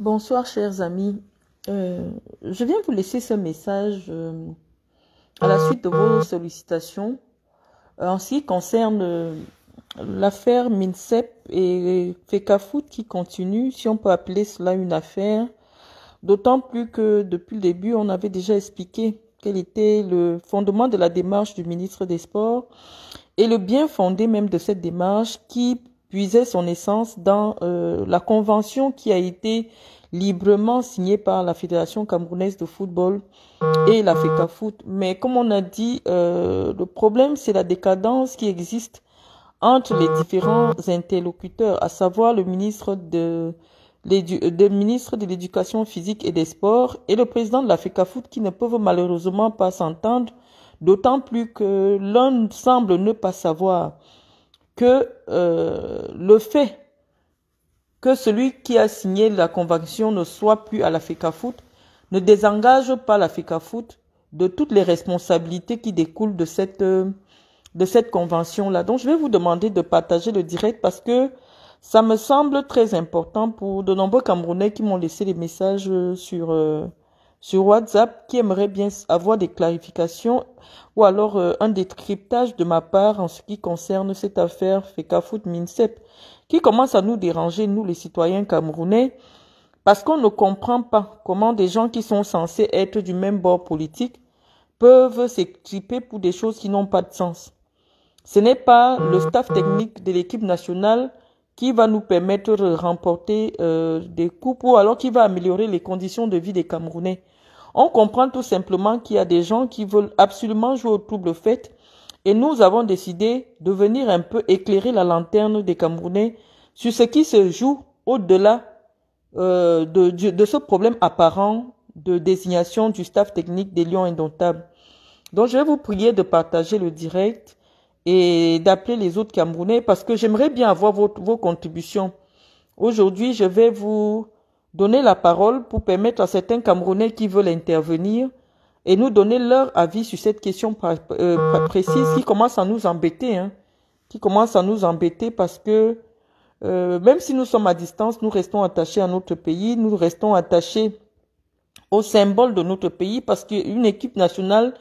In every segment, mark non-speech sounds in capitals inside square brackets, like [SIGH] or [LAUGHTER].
Bonsoir chers amis. Euh, je viens vous laisser ce message euh, à la euh. suite de vos sollicitations ainsi en ce qui concerne l'affaire Minsep et Fekafout qui continue, si on peut appeler cela une affaire, d'autant plus que depuis le début, on avait déjà expliqué quel était le fondement de la démarche du ministre des Sports et le bien fondé même de cette démarche qui puisait son essence dans euh, la convention qui a été librement signée par la Fédération camerounaise de football et la FECAFOOT. Mais comme on a dit, euh, le problème, c'est la décadence qui existe entre les différents interlocuteurs, à savoir le ministre de euh, de l'Éducation physique et des Sports et le président de la FECAFOOT qui ne peuvent malheureusement pas s'entendre, d'autant plus que l'un semble ne pas savoir que euh, le fait que celui qui a signé la convention ne soit plus à la Foot ne désengage pas la Foot de toutes les responsabilités qui découlent de cette, euh, de cette convention-là. Donc, je vais vous demander de partager le direct parce que ça me semble très important pour de nombreux Camerounais qui m'ont laissé des messages euh, sur sur WhatsApp qui aimerait bien avoir des clarifications ou alors euh, un décryptage de ma part en ce qui concerne cette affaire Fecafoot Minsep qui commence à nous déranger, nous les citoyens camerounais, parce qu'on ne comprend pas comment des gens qui sont censés être du même bord politique peuvent s'équiper pour des choses qui n'ont pas de sens. Ce n'est pas le staff technique de l'équipe nationale qui va nous permettre de remporter euh, des coupes ou alors qui va améliorer les conditions de vie des Camerounais. On comprend tout simplement qu'il y a des gens qui veulent absolument jouer au trouble fête et nous avons décidé de venir un peu éclairer la lanterne des Camerounais sur ce qui se joue au-delà euh, de, de, ce problème apparent de désignation du staff technique des Lions Indomptables. Donc je vais vous prier de partager le direct et d'appeler les autres Camerounais parce que j'aimerais bien avoir votre, vos contributions. Aujourd'hui, je vais vous donner la parole pour permettre à certains Camerounais qui veulent intervenir et nous donner leur avis sur cette question euh, précise qui commence à nous embêter, hein, qui commence à nous embêter parce que euh, même si nous sommes à distance, nous restons attachés à notre pays, nous restons attachés au symbole de notre pays parce qu'une équipe nationale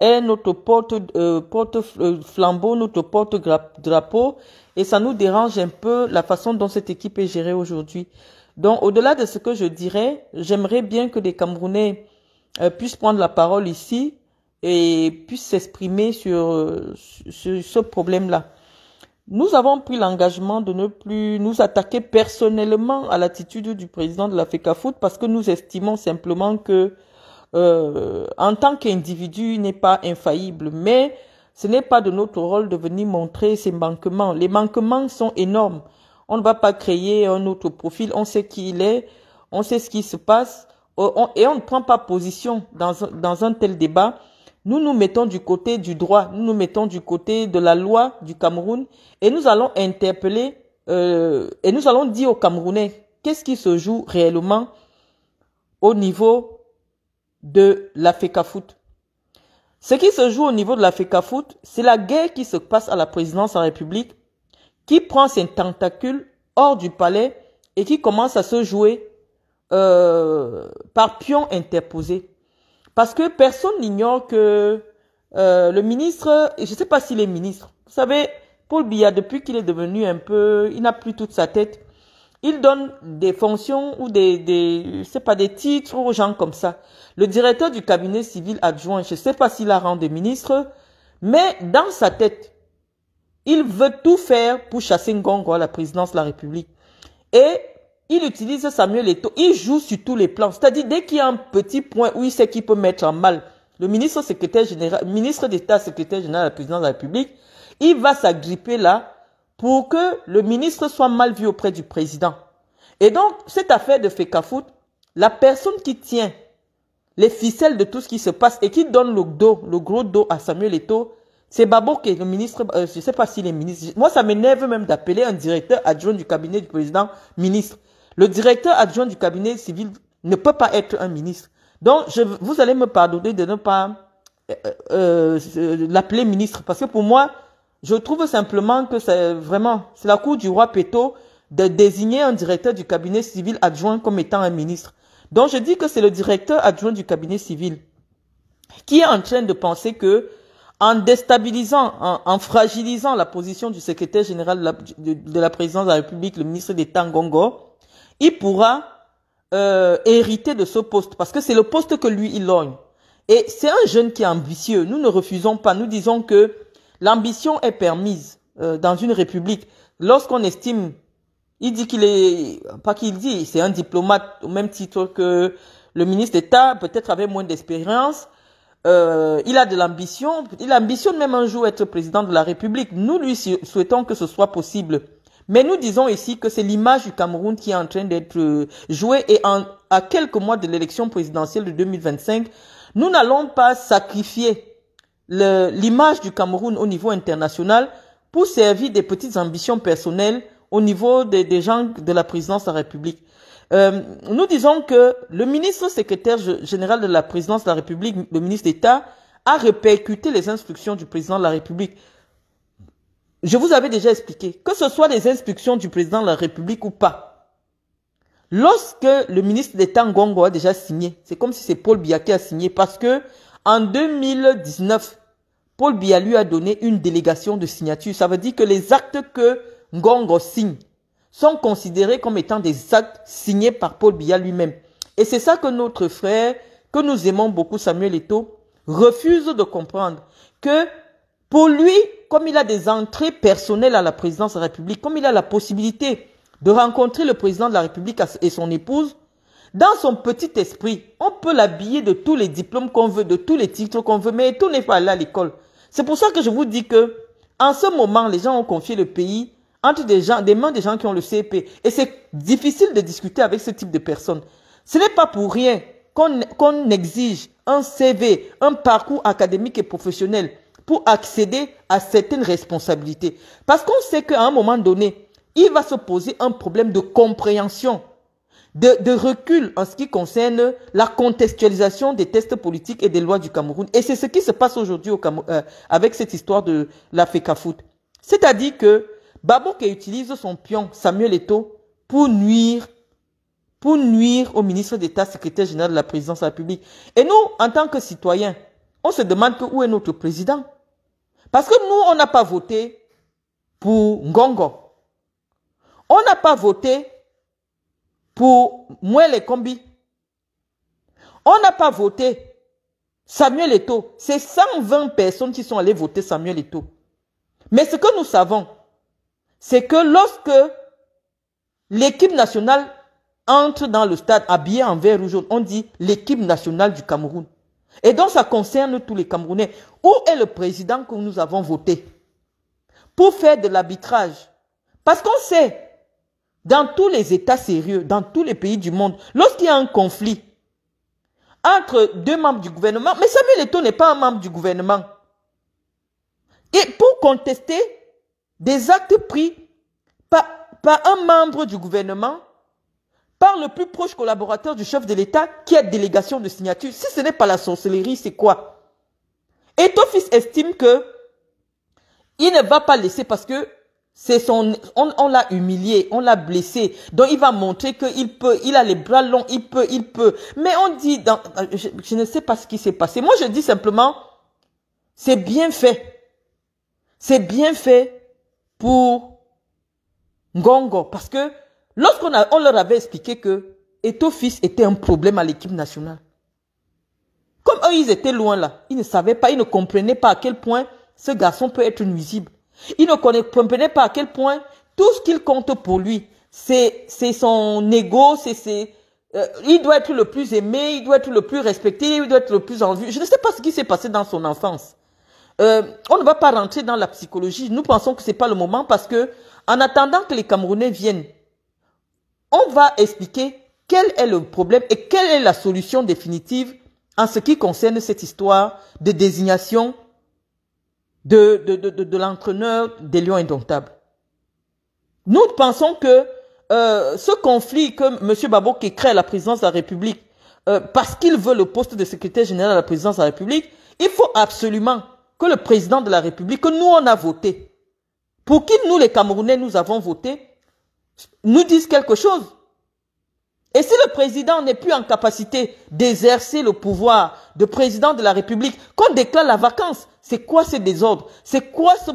est notre porte, euh, porte flambeau, notre porte drapeau et ça nous dérange un peu la façon dont cette équipe est gérée aujourd'hui. Donc, au-delà de ce que je dirais, j'aimerais bien que des Camerounais euh, puissent prendre la parole ici et puissent s'exprimer euh, sur, ce problème-là. Nous avons pris l'engagement de ne plus nous attaquer personnellement à l'attitude du président de la FECAFOOT parce que nous estimons simplement que euh, en tant qu'individu, il n'est pas infaillible. Mais ce n'est pas de notre rôle de venir montrer ses manquements. Les manquements sont énormes. On ne va pas créer un autre profil. On sait qui il est, on sait ce qui se passe euh, et on ne prend pas position dans un, tel débat. Nous nous mettons du côté du droit, nous nous mettons du côté de la loi du Cameroun et nous allons interpeller euh, et nous allons dire aux Camerounais qu'est-ce qui se joue réellement au niveau de la FECAFOOT. Ce qui se joue au niveau de la FECAFOOT, c'est la guerre qui se passe à la présidence en République qui prend ses tentacules hors du palais et qui commence à se jouer euh, par pion interposé. Parce que personne n'ignore que euh, le ministre, je ne sais pas s'il est ministre, vous savez, Paul Biya, depuis qu'il est devenu un peu, il n'a plus toute sa tête, il donne des fonctions ou des, des pas, des titres aux gens comme ça. Le directeur du cabinet civil adjoint, je ne sais pas s'il a rendu ministre, mais dans sa tête, il veut tout faire pour chasser Ngongo à la présidence de la République. Et il utilise Samuel Leto Il joue sur tous les plans. C'est-à-dire, dès qu'il y a un petit point où il sait qu'il peut mettre en mal le ministre secrétaire général, ministre d'État, secrétaire général de la présidence de la République, il va s'agripper là pour que le ministre soit mal vu auprès du président. Et donc, cette affaire de Fekafout, la personne qui tient les ficelles de tout ce qui se passe et qui donne le dos, le gros dos à Samuel Eto'o, c'est est le ministre, euh, je ne sais pas si les ministre. Moi, ça m'énerve même d'appeler un directeur adjoint du cabinet du président ministre. Le directeur adjoint du cabinet civil ne peut pas être un ministre. Donc, je, vous allez me pardonner de ne pas euh, euh, l'appeler ministre. Parce que pour moi, je trouve simplement que c'est vraiment, c'est la cour du roi Péto de désigner un directeur du cabinet civil adjoint comme étant un ministre. Donc, je dis que c'est le directeur adjoint du cabinet civil qui est en train de penser que en déstabilisant, en, fragilisant la position du secrétaire général de la, de, la présidence de la République, le ministre d'État Ngongo, il pourra euh, hériter de ce poste parce que c'est le poste que lui il oigne. Et c'est un jeune qui est ambitieux. Nous ne refusons pas. Nous disons que l'ambition est permise euh, dans une république lorsqu'on estime. Il dit qu'il est pas qu'il dit, c'est un diplomate au même titre que le ministre d'État, peut-être avec moins d'expérience, euh, il a de l'ambition, il ambitionne même un jour être président de la République. Nous lui souhaitons que ce soit possible. Mais nous disons ici que c'est l'image du Cameroun qui est en train d'être euh, jouée et en, à quelques mois de l'élection présidentielle de 2025, nous n'allons pas sacrifier l'image du Cameroun au niveau international pour servir des petites ambitions personnelles au niveau des, des gens de la présidence de la République. Euh, nous disons que le ministre secrétaire général de la présidence de la République, le ministre d'État, a répercuté les instructions du président de la République. Je vous avais déjà expliqué, que ce soit les instructions du président de la République ou pas, lorsque le ministre d'État Ngongo a déjà signé, c'est comme si c'est Paul Biya qui a signé parce que en 2019, Paul Biya lui a donné une délégation de signature. Ça veut dire que les actes que Ngongo signe, sont considérés comme étant des actes signés par Paul Biya lui-même. Et c'est ça que notre frère, que nous aimons beaucoup, Samuel Eto, refuse de comprendre que pour lui, comme il a des entrées personnelles à la présidence de la République, comme il a la possibilité de rencontrer le président de la République et son épouse, dans son petit esprit, on peut l'habiller de tous les diplômes qu'on veut, de tous les titres qu'on veut, mais tout n'est pas là à l'école. C'est pour ça que je vous dis que, en ce moment, les gens ont confié le pays entre des gens, des mains des gens qui ont le CP. Et c'est difficile de discuter avec ce type de personnes. Ce n'est pas pour rien qu'on exige un CV, un parcours académique et professionnel pour accéder à certaines responsabilités. Parce qu'on sait qu'à un moment donné, il va se poser un problème de compréhension, de, recul en ce qui concerne la contextualisation des tests politiques et des lois du Cameroun. Et c'est ce qui se passe aujourd'hui au euh, avec cette histoire de la FECAFOOT. C'est-à-dire que qui utilise son pion Samuel Eto pour nuire pour nuire au ministre d'État, secrétaire général de la présidence de la République. Et nous, en tant que citoyens, on se demande où est notre président. Parce que nous, on n'a pas voté pour Ngongo. On n'a pas voté pour Mouel Kombi. On n'a pas voté Samuel Eto. C'est 120 personnes qui sont allées voter Samuel Eto. Mais ce que nous savons, c'est que lorsque l'équipe nationale entre dans le stade habillée en vert ou jaune, on dit l'équipe nationale du Cameroun. Et donc ça concerne tous les Camerounais. Où est le président que nous avons voté pour faire de l'arbitrage Parce qu'on sait, dans tous les États sérieux, dans tous les pays du monde, lorsqu'il y a un conflit entre deux membres du gouvernement, mais Samuel Eto'o n'est pas un membre du gouvernement. Et pour contester des actes pris par, un membre du gouvernement, par le plus proche collaborateur du chef de l'État qui a délégation de signature. Si ce n'est pas la sorcellerie, c'est quoi Et ton fils estime que il ne va pas laisser parce que c'est son, on, l'a humilié, on l'a blessé. Donc il va montrer qu'il peut, il a les bras longs, il peut, il peut. Mais on dit, je ne sais pas ce qui s'est passé. Moi je dis simplement, c'est bien fait. C'est bien fait pour Ngongo. Parce que lorsqu'on on leur avait expliqué que Etofis était un problème à l'équipe nationale, comme eux, ils étaient loin là, ils ne savaient pas, ils ne comprenaient pas à quel point ce garçon peut être nuisible. Ils ne comprenaient pas à quel point tout ce qu'il compte pour lui, c'est son ego, c'est... Euh, il doit être le plus aimé, il doit être le plus respecté, il doit être le plus en vue. Je ne sais pas ce qui s'est passé dans son enfance. Euh, on ne va pas rentrer dans la psychologie. Nous pensons que ce n'est pas le moment parce que, en attendant que les Camerounais viennent, on va expliquer quel est le problème et quelle est la solution définitive en ce qui concerne cette histoire de désignation de, de, l'entraîneur des Lions Indomptables. Nous pensons que euh, ce conflit que M. Babo qui crée à la présidence de la République, euh, parce qu'il veut le poste de secrétaire général à la présidence de la République, il faut absolument que le président de la République, que nous on a voté, pour qui nous les Camerounais nous avons voté, nous disent quelque chose. Et si le président n'est plus en capacité d'exercer le pouvoir de président de la République, qu'on déclare la vacance, c'est quoi ce désordre C'est quoi ce,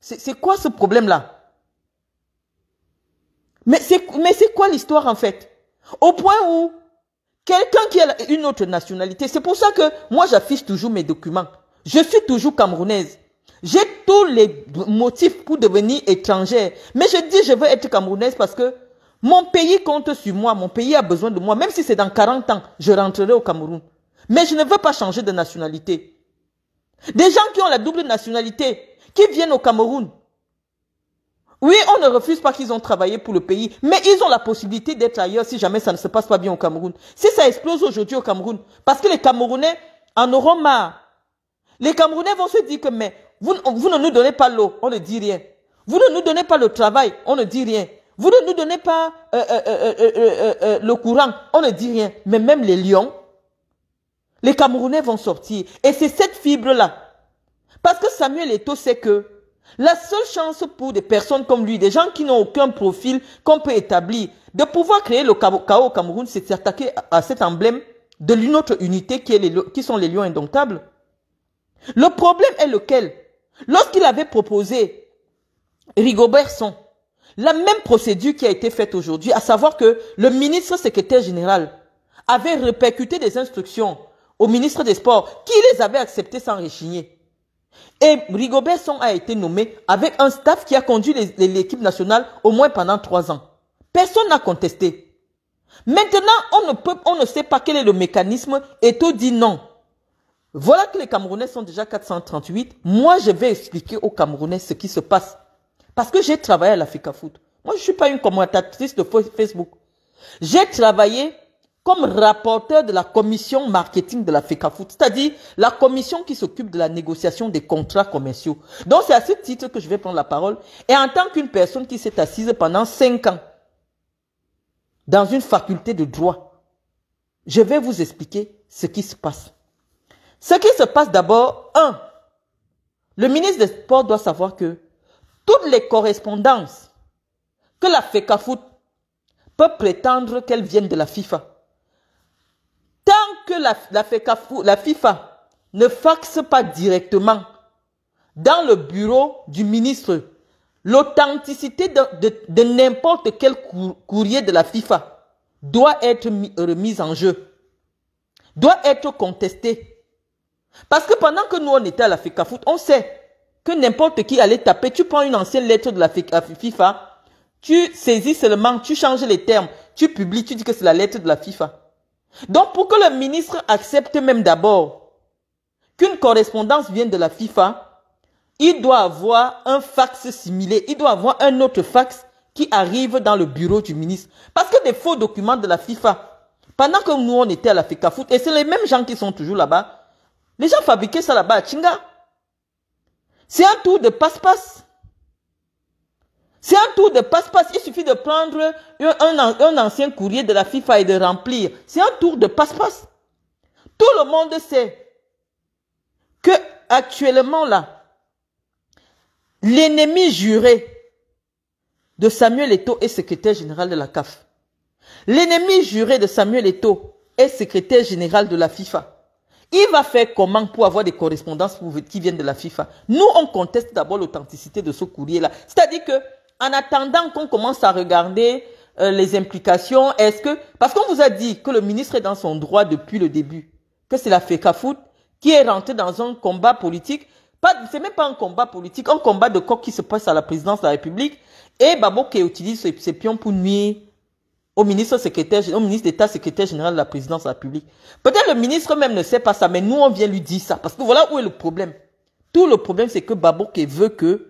c'est quoi ce problème-là Mais c'est, mais c'est quoi l'histoire en fait Au point où quelqu'un qui a une autre nationalité, c'est pour ça que moi j'affiche toujours mes documents. Je suis toujours camerounaise. J'ai tous les motifs pour devenir étrangère. Mais je dis, je veux être camerounaise parce que mon pays compte sur moi. Mon pays a besoin de moi. Même si c'est dans 40 ans, je rentrerai au Cameroun. Mais je ne veux pas changer de nationalité. Des gens qui ont la double nationalité, qui viennent au Cameroun. Oui, on ne refuse pas qu'ils ont travaillé pour le pays, mais ils ont la possibilité d'être ailleurs si jamais ça ne se passe pas bien au Cameroun. Si ça explose aujourd'hui au Cameroun, parce que les Camerounais en auront marre. Les Camerounais vont se dire que, mais, vous, ne nous donnez pas l'eau, on ne dit rien. Vous ne nous donnez pas le travail, on ne dit rien. Vous ne nous donnez pas euh, euh, euh, le courant, on ne dit rien. Mais même les lions, les Camerounais vont sortir. Et c'est cette fibre-là. Parce que Samuel Eto sait que la seule chance pour des personnes comme lui, des gens qui n'ont aucun profil qu'on peut établir, de pouvoir créer le chaos au Cameroun, c'est s'attaquer à cet emblème de l'une autre unité qui, est les, qui sont les lions indomptables. Le problème est lequel Lorsqu'il avait proposé Rigobertson, la même procédure qui a été faite aujourd'hui, à savoir que le ministre secrétaire général avait répercuté des instructions au ministre des Sports qui les avait acceptées sans réchigner. Et Rigobertson a été nommé avec un staff qui a conduit l'équipe nationale au moins pendant trois ans. Personne n'a contesté. Maintenant, on ne, peut, on ne sait pas quel est le mécanisme. et tout dit non. Voilà que les Camerounais sont déjà 438. Moi, je vais expliquer aux Camerounais ce qui se passe. Parce que j'ai travaillé à l'Africa Foot. Moi, je ne suis pas une commentatrice de Facebook. J'ai travaillé comme rapporteur de la commission marketing de la Foot, c'est-à-dire la commission qui s'occupe de la négociation des contrats commerciaux. Donc c'est à ce titre que je vais prendre la parole. Et en tant qu'une personne qui s'est assise pendant cinq ans dans une faculté de droit, je vais vous expliquer ce qui se passe. Ce qui se passe d'abord, un, le ministre des Sports doit savoir que toutes les correspondances que la FECAFOOT peut prétendre qu'elles viennent de la FIFA, tant que la, la, e la FIFA ne faxe pas directement dans le bureau du ministre l'authenticité de n'importe quel courrier de la FIFA doit être remise en jeu, doit être contestée parce que pendant que nous, on était à la Foot, on sait que n'importe qui allait taper, tu prends une ancienne lettre de la FIFA, tu saisis seulement, tu changes les termes, tu publies, tu dis que c'est la lettre de la FIFA. Donc pour que le ministre accepte même d'abord qu'une correspondance vienne de la FIFA, il doit avoir un fax similé, il doit avoir un autre fax qui arrive dans le bureau du ministre. Parce que des faux documents de la FIFA, pendant que nous on était à la FIFA Foot, et c'est les mêmes gens qui sont toujours là-bas, les gens fabriquaient ça là-bas à Chinga. C'est un tour de passe-passe. C'est un tour de passe-passe. Il suffit de prendre un, ancien courrier de la FIFA et de remplir. C'est un tour de passe-passe. Tout le monde sait que actuellement là, l'ennemi juré de Samuel Eto est secrétaire général de la CAF. L'ennemi juré de Samuel Eto est secrétaire général de la FIFA. Il va faire comment pour avoir des correspondances qui viennent de la FIFA Nous, on conteste d'abord l'authenticité de ce courrier-là. C'est-à-dire que, en attendant qu'on commence à regarder euh, les implications, est-ce que... Parce qu'on vous a dit que le ministre est dans son droit depuis le début, que c'est la FECAFOOT qui est rentrée dans un combat politique. C'est même pas un combat politique, un combat de coq qui se passe à la présidence de la République. Et Babo qui utilise ses pions pour nuire au ministre secrétaire, au ministre d'État secrétaire général de la présidence de la République. Peut-être le ministre même ne sait pas ça, mais nous on vient lui dire ça. Parce que voilà où est le problème. Tout le problème, c'est que Babouke veut que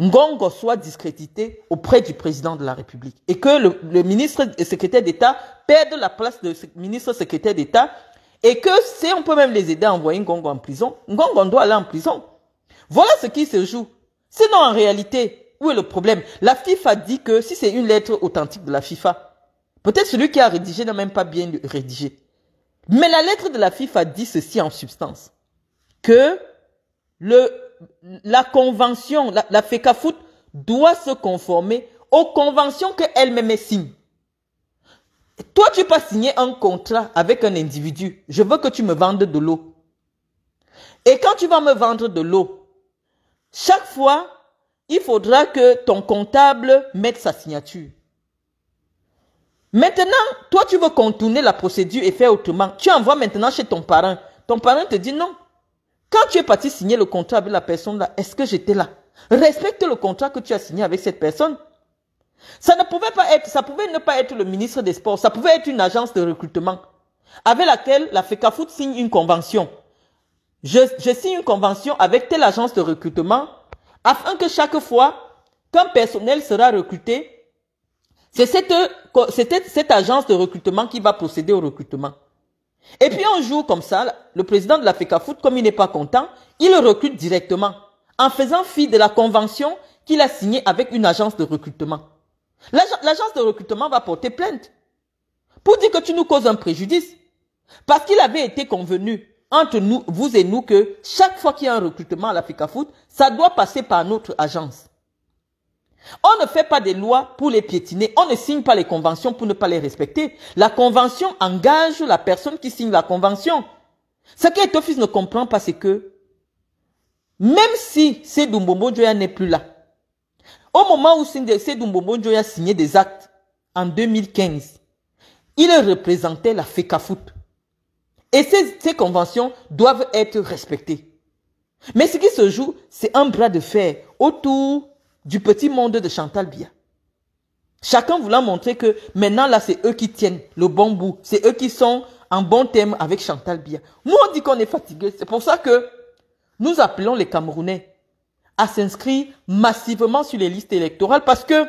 Ngongo soit discrédité auprès du président de la République. Et que le, le ministre et secrétaire d'État perde la place de ministre secrétaire d'État. Et que si on peut même les aider à envoyer Ngongo en prison, Ngongo doit aller en prison. Voilà ce qui se joue. Sinon, en réalité, où est le problème La FIFA dit que si c'est une lettre authentique de la FIFA, peut-être celui qui a rédigé n'a même pas bien rédigé. Mais la lettre de la FIFA dit ceci en substance. Que le, la convention, la, la FECAFOOT doit se conformer aux conventions qu'elle-même signe. Toi, tu peux signer un contrat avec un individu. Je veux que tu me vendes de l'eau. Et quand tu vas me vendre de l'eau, chaque fois il faudra que ton comptable mette sa signature. Maintenant, toi, tu veux contourner la procédure et faire autrement. Tu envoies maintenant chez ton parent. Ton parent te dit non. Quand tu es parti signer le contrat avec la personne là, est-ce que j'étais là Respecte le contrat que tu as signé avec cette personne. Ça ne pouvait pas être, ça pouvait ne pas être le ministre des Sports, ça pouvait être une agence de recrutement avec laquelle la FECAFOOT signe une convention. Je, je signe une convention avec telle agence de recrutement afin que chaque fois qu'un personnel sera recruté, c'est cette, agence de recrutement qui va procéder au recrutement. Et puis un jour comme ça, le président de la FECAFOOT, comme il n'est pas content, il le recrute directement en faisant fi de la convention qu'il a signée avec une agence de recrutement. L'agence de recrutement va porter plainte pour dire que tu nous causes un préjudice parce qu'il avait été convenu entre nous, vous et nous que chaque fois qu'il y a un recrutement à l'Africa Foot, ça doit passer par notre agence. On ne fait pas des lois pour les piétiner. On ne signe pas les conventions pour ne pas les respecter. La convention engage la personne qui signe la convention. Ce que office ne comprend pas, c'est que même si Sedumbo n'est plus là, au moment où Sedou signait des actes en 2015, il représentait la FECAFOOT. Et ces, conventions doivent être respectées. Mais ce qui se joue, c'est un bras de fer autour du petit monde de Chantal Bia. Chacun voulant montrer que maintenant là, c'est eux qui tiennent le bon bout. C'est eux qui sont en bon thème avec Chantal Bia. Nous, on dit qu'on est fatigué. C'est pour ça que nous appelons les Camerounais à s'inscrire massivement sur les listes électorales parce que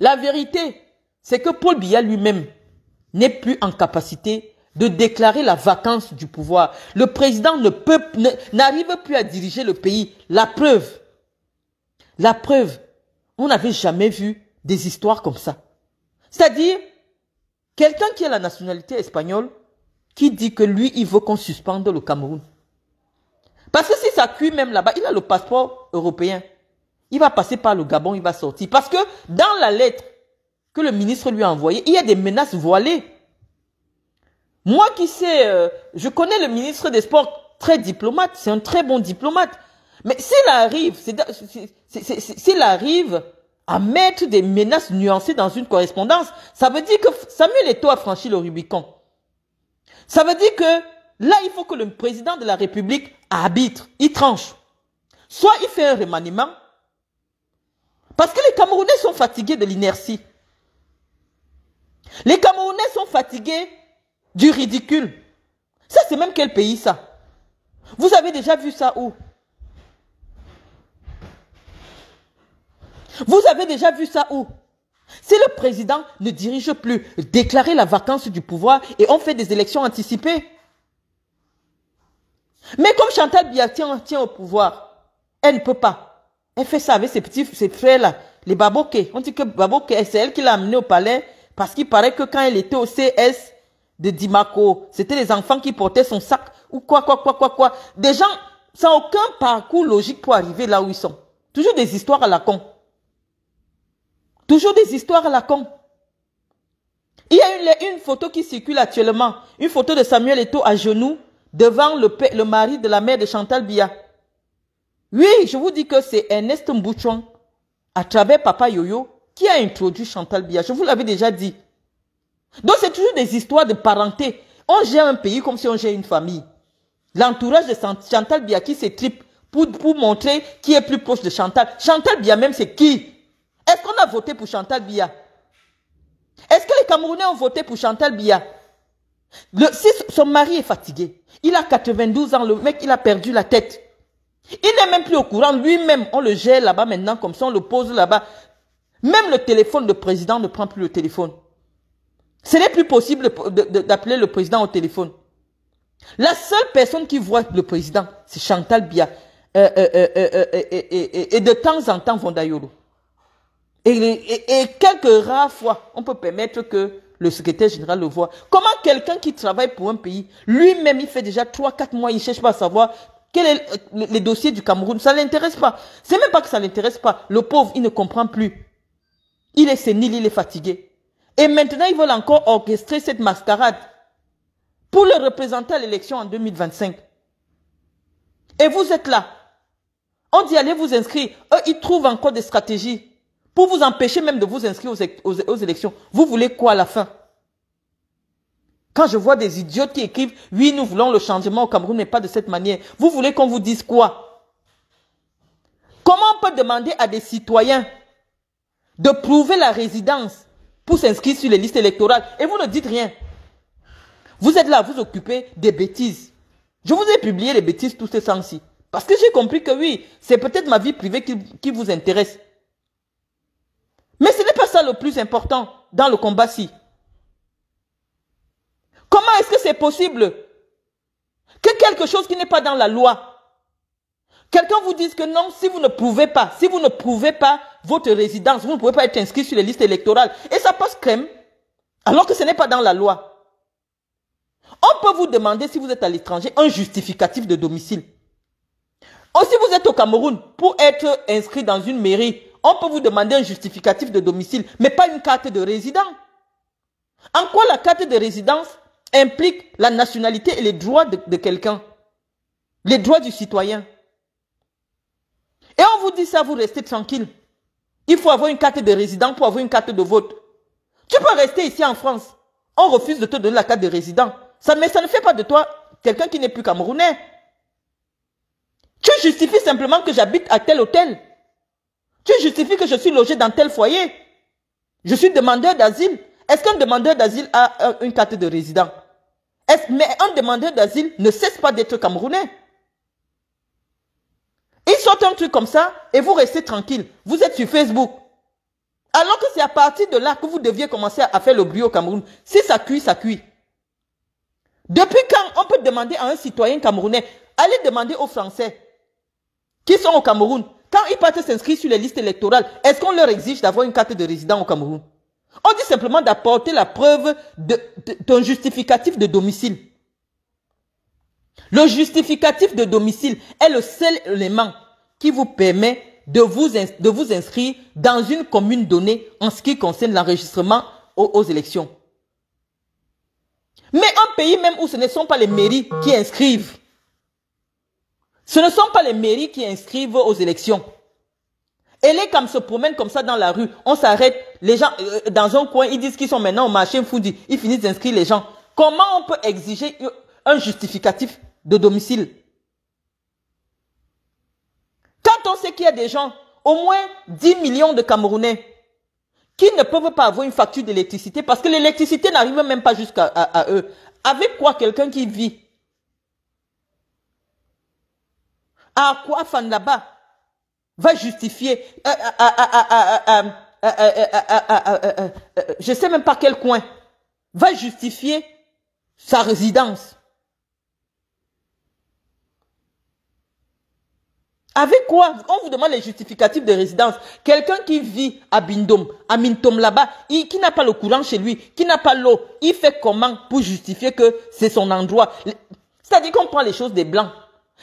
la vérité, c'est que Paul Biya lui-même n'est plus en capacité de déclarer la vacance du pouvoir. Le président ne peut, n'arrive plus à diriger le pays. La preuve. La preuve. On n'avait jamais vu des histoires comme ça. C'est-à-dire, quelqu'un qui a la nationalité espagnole, qui dit que lui, il veut qu'on suspende le Cameroun. Parce que si ça cuit même là-bas, il a le passeport européen. Il va passer par le Gabon, il va sortir. Parce que dans la lettre que le ministre lui a envoyée, il y a des menaces voilées moi qui sais, euh, je connais le ministre des Sports, très diplomate, c'est un très bon diplomate. Mais s'il arrive, s'il arrive à mettre des menaces nuancées dans une correspondance, ça veut dire que Samuel Eto'o a franchi le Rubicon. Ça veut dire que là, il faut que le président de la République arbitre, il tranche. Soit il fait un remaniement, parce que les Camerounais sont fatigués de l'inertie. Les Camerounais sont fatigués du ridicule. Ça, c'est même quel pays, ça Vous avez déjà vu ça où Vous avez déjà vu ça où Si le président ne dirige plus, déclarer la vacance du pouvoir et on fait des élections anticipées. Mais comme Chantal Biya tient, tient au pouvoir, elle ne peut pas. Elle fait ça avec ses petits ses frères-là, les Baboké. On dit que Baboké, c'est elle qui l'a amené au palais parce qu'il paraît que quand elle était au CS, de Dimako. C'était les enfants qui portaient son sac ou quoi, quoi, quoi, quoi, quoi. Des gens sans aucun parcours logique pour arriver là où ils sont. Toujours des histoires à la con. Toujours des histoires à la con. Il y a une, photo qui circule actuellement. Une photo de Samuel Eto à genoux devant le, le mari de la mère de Chantal Bia. Oui, je vous dis que c'est Ernest Mbouchon, à travers Papa Yoyo, qui a introduit Chantal Bia. Je vous l'avais déjà dit. Donc c'est toujours des histoires de parenté. On gère un pays comme si on gère une famille. L'entourage de Chantal Bia qui s'étripe pour, pour montrer qui est plus proche de Chantal. Chantal Bia même, c'est qui Est-ce qu'on a voté pour Chantal Bia Est-ce que les Camerounais ont voté pour Chantal Bia le, si son mari est fatigué, il a 92 ans, le mec, il a perdu la tête. Il n'est même plus au courant. Lui-même, on le gère là-bas maintenant, comme ça, on le pose là-bas. Même le téléphone, de président ne prend plus le téléphone. Ce n'est plus possible d'appeler le président au téléphone. La seule personne qui voit le président, c'est Chantal Bia. et de temps en temps, Vondayolo. Et, quelques rares fois, on peut permettre que le secrétaire général le voit. Comment quelqu'un qui travaille pour un pays, lui-même, il fait déjà 3-4 mois, il cherche pas à savoir quel est les dossiers du Cameroun. Ça ne l'intéresse pas. C'est même pas que ça ne l'intéresse pas. Le pauvre, il ne comprend plus. Il est sénile, il est fatigué. Et maintenant, ils veulent encore orchestrer cette mascarade pour le représenter à l'élection en 2025. Et vous êtes là. On dit allez vous inscrire. Eux, ils trouvent encore des stratégies pour vous empêcher même de vous inscrire aux, élections. Vous voulez quoi à la fin Quand je vois des idiots qui écrivent « Oui, nous voulons le changement au Cameroun, mais pas de cette manière », vous voulez qu'on vous dise quoi Comment on peut demander à des citoyens de prouver la résidence pour s'inscrire sur les listes électorales et vous ne dites rien. Vous êtes là vous occupez des bêtises. Je vous ai publié les bêtises tous ces sens-ci. Parce que j'ai compris que oui, c'est peut-être ma vie privée qui vous intéresse. Mais ce n'est pas ça le plus important dans le combat-ci. Comment est-ce que c'est possible que quelque chose qui n'est pas dans la loi Quelqu'un vous dit que non, si vous ne prouvez pas, si vous ne prouvez pas votre résidence, vous ne pouvez pas être inscrit sur les listes électorales. Et ça passe crème, alors que ce n'est pas dans la loi. On peut vous demander, si vous êtes à l'étranger, un justificatif de domicile. Ou si vous êtes au Cameroun, pour être inscrit dans une mairie, on peut vous demander un justificatif de domicile, mais pas une carte de résident. En quoi la carte de résidence implique la nationalité et les droits de quelqu'un Les droits du citoyen et on vous dit ça, vous restez tranquille. Il faut avoir une carte de résident pour avoir une carte de vote. Tu peux rester ici en France. On refuse de te donner la carte de résident. Ça, mais ça ne fait pas de toi quelqu'un qui n'est plus camerounais. Tu justifies simplement que j'habite à tel hôtel. Tu justifies que je suis logé dans tel foyer. Je suis demandeur d'asile. Est-ce qu'un demandeur d'asile a euh, une carte de résident mais un demandeur d'asile ne cesse pas d'être camerounais ils sortent un truc comme ça et vous restez tranquille. Vous êtes sur Facebook. Alors que c'est à partir de là que vous deviez commencer à faire le bruit au Cameroun. Si ça cuit, ça cuit. Depuis quand on peut demander à un citoyen camerounais, allez demander aux Français qui sont au Cameroun, quand ils partent s'inscrire sur les listes électorales, est-ce qu'on leur exige d'avoir une carte de résident au Cameroun On dit simplement d'apporter la preuve d'un justificatif de domicile. Le justificatif de domicile est le seul élément qui vous permet de vous, de vous inscrire dans une commune donnée en ce qui concerne l'enregistrement aux, élections. Mais un pays même où ce ne sont pas les mairies qui inscrivent, ce ne sont pas les mairies qui inscrivent aux élections. Et les comme se promènent comme ça dans la rue. On s'arrête. Les gens, euh, dans un coin, ils disent qu'ils sont maintenant au marché Foudi. Ils finissent d'inscrire les gens. Comment on peut exiger euh, un justificatif de domicile. Quand on sait qu'il y a des gens, au moins 10 millions de Camerounais, qui ne peuvent pas avoir une facture d'électricité parce que l'électricité n'arrive même pas jusqu'à eux. Avec quoi quelqu'un qui vit À quoi Fandaba va justifier Je sais même pas quel coin va justifier sa résidence Avec quoi On vous demande les justificatifs de résidence. Quelqu'un qui vit à Bindom, à Mintom là-bas, qui n'a pas le courant chez lui, qui n'a pas l'eau, il fait comment pour justifier que c'est son endroit C'est-à-dire qu'on prend les choses des blancs.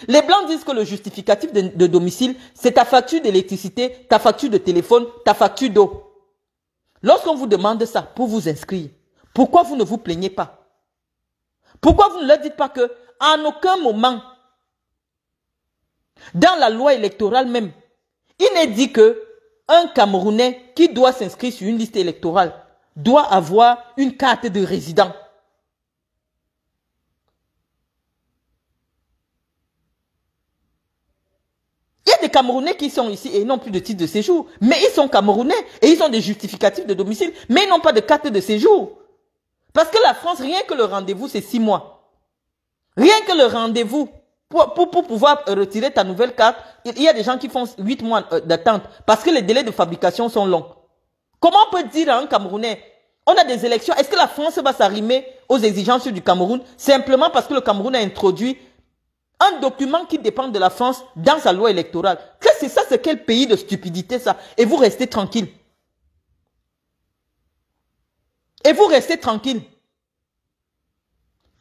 Les blancs disent que le justificatif de, de domicile, c'est ta facture d'électricité, ta facture de téléphone, ta facture d'eau. Lorsqu'on vous demande ça pour vous inscrire, pourquoi vous ne vous plaignez pas Pourquoi vous ne leur dites pas que, en aucun moment, dans la loi électorale même, il est dit qu'un Camerounais qui doit s'inscrire sur une liste électorale doit avoir une carte de résident. Il y a des Camerounais qui sont ici et n'ont plus de titre de séjour, mais ils sont Camerounais et ils ont des justificatifs de domicile, mais ils n'ont pas de carte de séjour. Parce que la France, rien que le rendez-vous, c'est six mois. Rien que le rendez-vous, pour, pour, pouvoir euh, retirer ta nouvelle carte, il y a des gens qui font huit mois euh, d'attente parce que les délais de fabrication sont longs. Comment on peut dire à un Camerounais, on a des élections, est-ce que la France va s'arrimer aux exigences du Cameroun simplement parce que le Cameroun a introduit un document qui dépend de la France dans sa loi électorale C'est ça, c'est quel pays de stupidité ça Et vous restez tranquille. Et vous restez tranquille.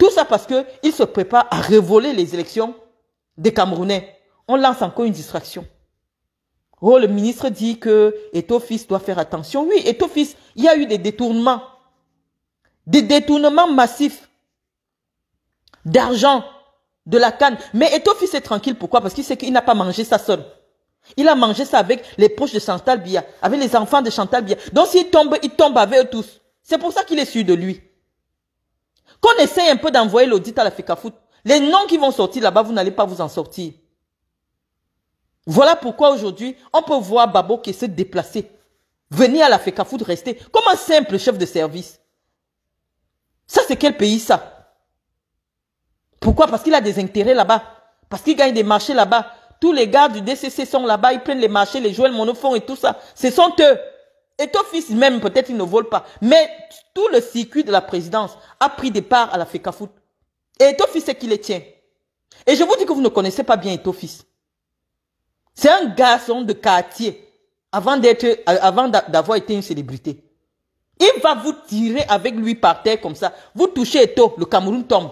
Tout ça parce qu'il se prépare à révoler les élections des Camerounais. On lance encore une distraction. Oh, le ministre dit que Etofis doit faire attention. Oui, Etofis, il y a eu des détournements. Des détournements massifs d'argent, de la canne. Mais Etofis est tranquille. Pourquoi Parce qu'il sait qu'il n'a pas mangé ça seul. Il a mangé ça avec les proches de Chantal Bia, avec les enfants de Chantal Bia. Donc s'il tombe, il tombe avec eux tous. C'est pour ça qu'il est sûr de lui. Qu'on essaye un peu d'envoyer l'audit à la FECAFOOT. Les noms qui vont sortir là-bas, vous n'allez pas vous en sortir. Voilà pourquoi aujourd'hui, on peut voir Babo qui se déplacer. Venir à la FECAFOOT, rester comme un simple chef de service. Ça, c'est quel pays, ça Pourquoi Parce qu'il a des intérêts là-bas. Parce qu'il gagne des marchés là-bas. Tous les gars du DCC sont là-bas, ils prennent les marchés, les le Monofond et tout ça. Ce sont eux. Et même, peut-être il ne vole pas. Mais tout le circuit de la présidence a pris des parts à la FECAFOOT. Et ton fils, c'est qui les tient. Et je vous dis que vous ne connaissez pas bien ton fils. C'est un garçon de quartier avant d'être, euh, avant d'avoir été une célébrité. Il va vous tirer avec lui par terre comme ça. Vous touchez Eto, le Cameroun tombe.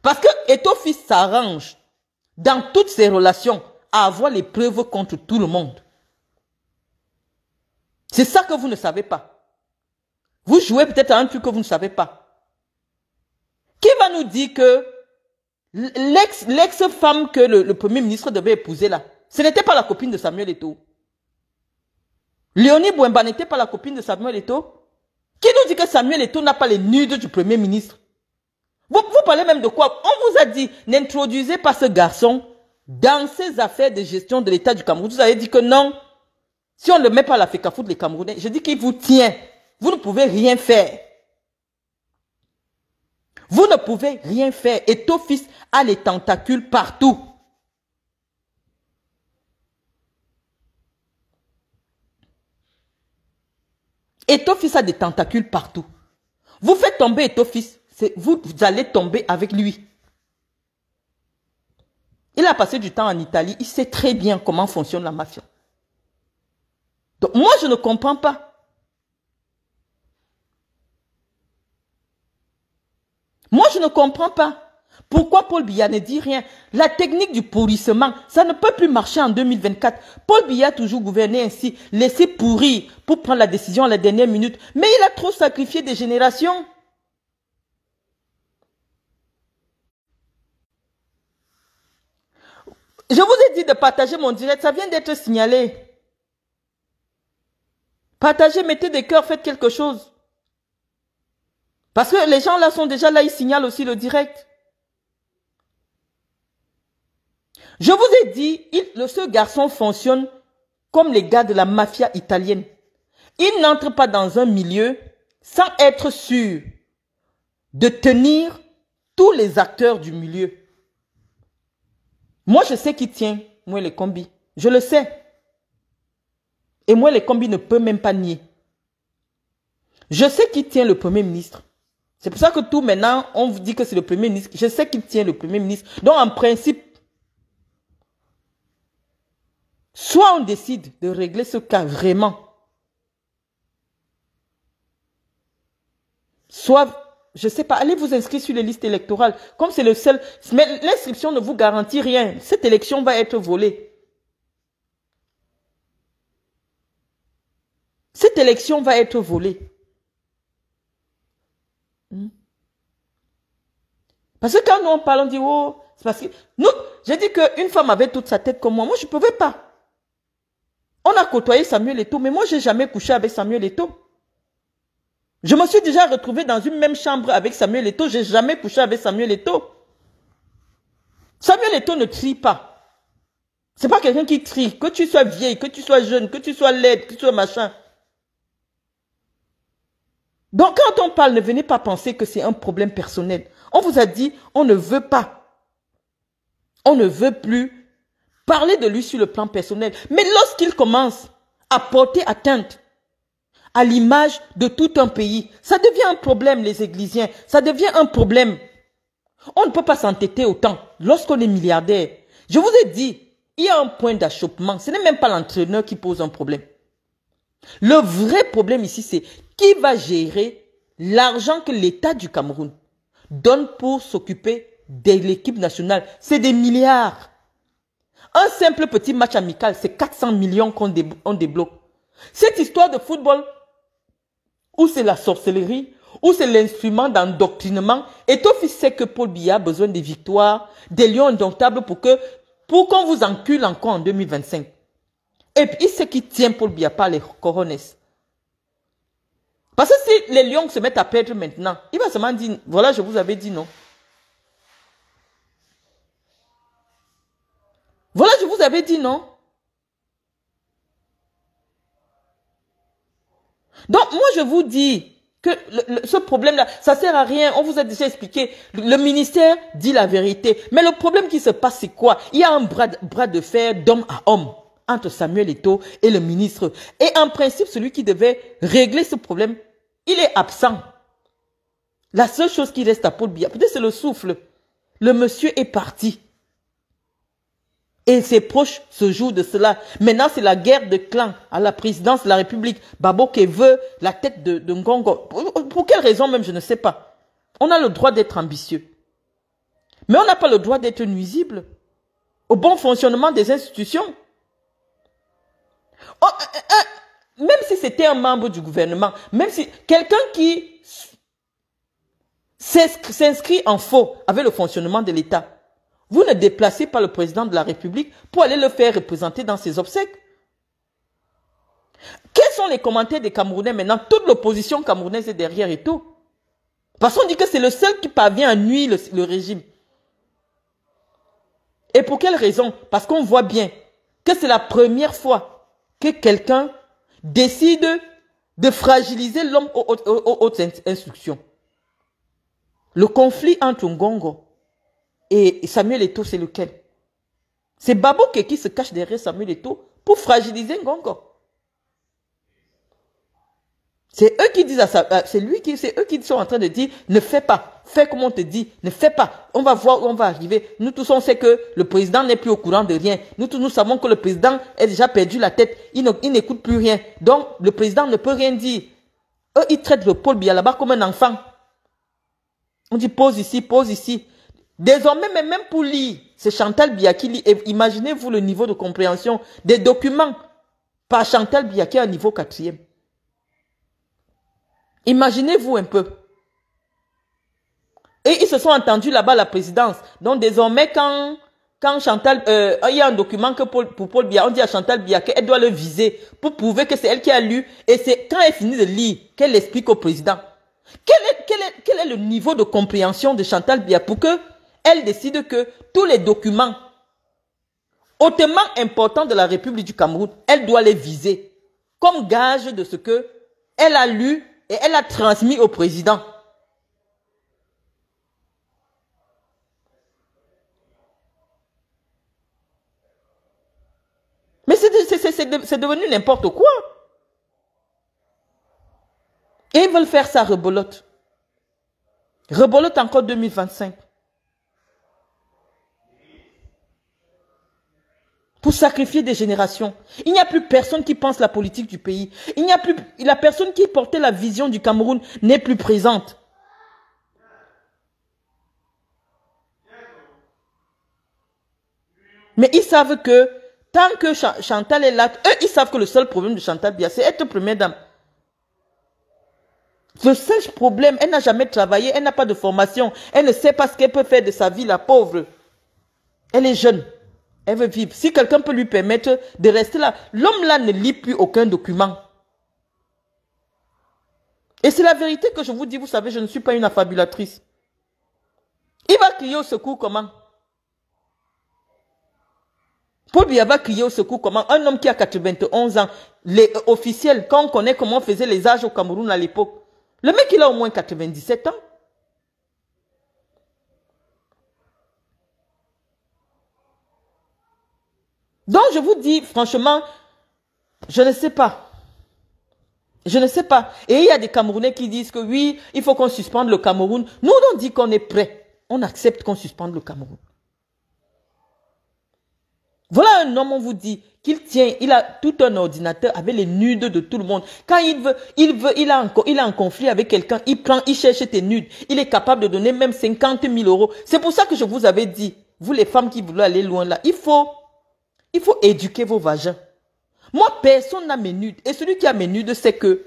Parce que Etofis fils s'arrange dans toutes ses relations à avoir les preuves contre tout le monde. C'est ça que vous ne savez pas. Vous jouez peut-être à un truc que vous ne savez pas. Qui va nous dire que l'ex, femme que le, premier ministre devait épouser là, ce n'était pas la copine de Samuel Eto'o. Léonie Bouemba n'était pas la copine de Samuel Eto'o. Qui nous dit que Samuel Eto'o n'a pas les nudes du premier ministre? Vous, vous parlez même de quoi? On vous a dit, n'introduisez pas ce garçon dans ces affaires de gestion de l'État du Cameroun. Vous avez dit que non, si on ne le met pas à la les Camerounais, je dis qu'il vous tient. Vous ne pouvez rien faire. Vous ne pouvez rien faire. Et ton fils a les tentacules partout. Et ton fils a des tentacules partout. Vous faites tomber et fils, vous, vous allez tomber avec lui. Il a passé du temps en Italie, il sait très bien comment fonctionne la mafia moi, je ne comprends pas. Moi, je ne comprends pas. Pourquoi Paul Biya ne dit rien La technique du pourrissement, ça ne peut plus marcher en 2024. Paul Biya a toujours gouverné ainsi, laissé pourrir pour prendre la décision à la dernière minute. Mais il a trop sacrifié des générations. Je vous ai dit de partager mon direct, ça vient d'être signalé. Partagez, mettez des cœurs, faites quelque chose. Parce que les gens là sont déjà là, ils signalent aussi le direct. Je vous ai dit, ce garçon fonctionne comme les gars de la mafia italienne. Il n'entre pas dans un milieu sans être sûr de tenir tous les acteurs du milieu. Moi, je sais qui tient, moi, les combis. Je le sais. Et moi, les combis ne peuvent même pas nier. Je sais qui tient le premier ministre. C'est pour ça que tout maintenant, on vous dit que c'est le premier ministre. Je sais qui tient le premier ministre. Donc, en principe, soit on décide de régler ce cas vraiment, soit je ne sais pas, allez vous inscrire sur les listes électorales. Comme c'est le seul, mais l'inscription ne vous garantit rien. Cette élection va être volée. Cette élection va être volée. Hmm? Parce que quand nous on parle, on dit, oh, c'est parce que... Nous, j'ai dit qu'une femme avait toute sa tête comme moi. Moi, je ne pouvais pas. On a côtoyé Samuel Eto, mais moi, j'ai jamais couché avec Samuel Eto. Je me suis déjà retrouvée dans une même chambre avec Samuel je J'ai jamais couché avec Samuel Eto. Samuel Eto ne trie pas. C'est pas quelqu'un qui trie. Que tu sois vieille, que tu sois jeune, que tu sois laide, que tu sois machin. Donc quand on parle, ne venez pas penser que c'est un problème personnel. On vous a dit, on ne veut pas. On ne veut plus parler de lui sur le plan personnel. Mais lorsqu'il commence à porter atteinte à l'image de tout un pays, ça devient un problème, les églisiens. Ça devient un problème. On ne peut pas s'entêter autant lorsqu'on est milliardaire. Je vous ai dit, il y a un point d'achoppement. Ce n'est même pas l'entraîneur qui pose un problème. Le vrai problème ici, c'est qui va gérer l'argent que l'État du Cameroun donne pour s'occuper de l'équipe nationale. C'est des milliards. Un simple petit match amical, c'est 400 millions qu'on débloque. Cette histoire de football, où c'est la sorcellerie, où c'est l'instrument d'endoctrinement, est sait que Paul Biya a besoin des victoires, des lions indomptables pour que, pour qu'on vous encule encore en 2025. Et puis, ce qui tient pour bien pas les corones. Parce que si les lions se mettent à perdre maintenant, il va seulement dire, voilà, je vous avais dit non. Voilà, je vous avais dit non. Donc, moi, je vous dis que ce problème-là, ça sert à rien. On vous a déjà expliqué. Le, ministère dit la vérité. Mais le problème qui se passe, c'est quoi? Il y a un bras de fer d'homme à homme entre Samuel Eto et le ministre. Et en principe, celui qui devait régler ce problème, il est absent. La seule chose qui reste à Paul Biya, c'est le souffle. Le monsieur est parti. Et ses proches se jouent de cela. Maintenant, c'est la guerre de clans à la présidence de la République. qui veut la tête de, Ngongo. Pour, pour quelle raison même, je ne sais pas. On a le droit d'être ambitieux. Mais on n'a pas le droit d'être nuisible au bon fonctionnement des institutions. Oh, euh, euh, euh, même si c'était un membre du gouvernement, même si quelqu'un qui s'inscrit en faux avec le fonctionnement de l'État, vous ne déplacez pas le président de la République pour aller le faire représenter dans ses obsèques. Quels sont les commentaires des Camerounais maintenant Toute l'opposition camerounaise est derrière et tout. Parce qu'on dit que c'est le seul qui parvient à nuire le régime. Et pour quelle raison Parce qu'on voit bien que c'est la première fois que quelqu'un décide de fragiliser l'homme aux, instructions. Le conflit entre Ngongo et Samuel Eto, c'est lequel C'est Baboke qui se cache derrière Samuel Eto pour fragiliser Ngongo. C'est eux qui disent à euh, c'est lui qui, c'est eux qui sont en train de dire, ne fais pas. Fais comme on te dit. Ne fais pas. On va voir où on va arriver. Nous tous, on sait que le président n'est plus au courant de rien. Nous tous, nous savons que le président est déjà perdu la tête. Il n'écoute plus rien. Donc, le président ne peut rien dire. Eux, ils traitent le Paul Biya là-bas comme un enfant. On dit pose ici, pose ici. Désormais, même pour lire, c'est Chantal Biya qui Imaginez-vous le niveau de compréhension des documents par Chantal Biya qui à niveau quatrième. Imaginez-vous un peu. Et ils se sont entendus là-bas à la présidence. Donc désormais, quand, quand Chantal, euh, il y a un document que Paul, pour Paul Bia, on dit à Chantal Biya qu'elle doit le viser pour prouver que c'est elle qui a lu. Et c'est quand elle finit de lire qu'elle explique au président. Quel est, quel, est, quel est le niveau de compréhension de Chantal Biya pour que elle décide que tous les documents hautement importants de la République du Cameroun, elle doit les viser comme gage de ce que elle a lu et elle a transmis au président. Mais c'est devenu n'importe quoi. Et ils veulent faire ça rebolote. Rebolote encore 2025. Pour sacrifier des générations. Il n'y a plus personne qui pense la politique du pays. Il n'y a plus, la personne qui portait la vision du Cameroun n'est plus présente. Mais ils savent que Tant que Chantal est là, eux, ils savent que le seul problème de Chantal Bia, c'est être première dame. Le seul problème, elle n'a jamais travaillé, elle n'a pas de formation, elle ne sait pas ce qu'elle peut faire de sa vie, la pauvre. Elle est jeune, elle veut vivre. Si quelqu'un peut lui permettre de rester là, l'homme là ne lit plus aucun document. Et c'est la vérité que je vous dis, vous savez, je ne suis pas une affabulatrice. Il va crier au secours comment Paul qui criait au secours comment un homme qui a 91 ans, les euh, officiels, quand on connaît comment on faisait les âges au Cameroun à l'époque, le mec il a au moins 97 ans. Donc je vous dis franchement, je ne sais pas. Je ne sais pas. Et il y a des Camerounais qui disent que oui, il faut qu'on suspende le Cameroun. Nous, on dit qu'on est prêt. On accepte qu'on suspende le Cameroun. Voilà un homme, on vous dit, qu'il tient, il a tout un ordinateur avec les nudes de tout le monde. Quand il veut, il veut, il a un, il a un conflit avec quelqu'un, il prend, il cherche tes nudes. Il est capable de donner même 50 000 euros. C'est pour ça que je vous avais dit, vous les femmes qui voulez aller loin là, il faut, il faut éduquer vos vagins. Moi, personne n'a mes nudes. Et celui qui a mes nudes, c'est que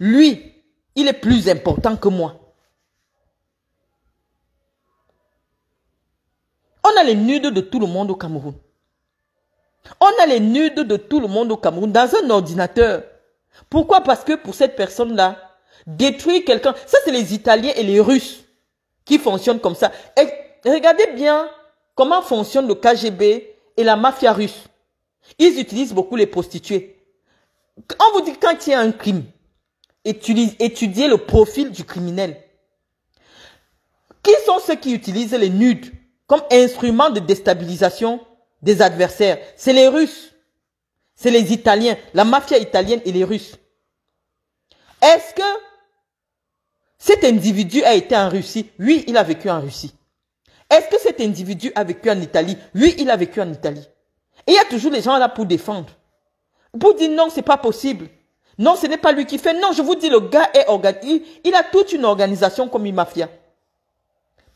lui, il est plus important que moi. On a les nudes de tout le monde au Cameroun. On a les nudes de tout le monde au Cameroun dans un ordinateur. Pourquoi Parce que pour cette personne-là, détruire quelqu'un, ça c'est les Italiens et les Russes qui fonctionnent comme ça. regardez bien comment fonctionne le KGB et la mafia russe. Ils utilisent beaucoup les prostituées. On vous dit quand il y a un crime, étudiez, étudiez le profil du criminel. Qui sont ceux qui utilisent les nudes comme instrument de déstabilisation des adversaires, c'est les Russes, c'est les Italiens, la mafia italienne et les Russes. Est-ce que cet individu a été en Russie Oui, il a vécu en Russie. Est-ce que cet individu a vécu en Italie Oui, il a vécu en Italie. Et il y a toujours les gens là pour défendre. Pour dire non, c'est pas possible. Non, ce n'est pas lui qui fait. Non, je vous dis, le gars est organisé. Il a toute une organisation comme une mafia.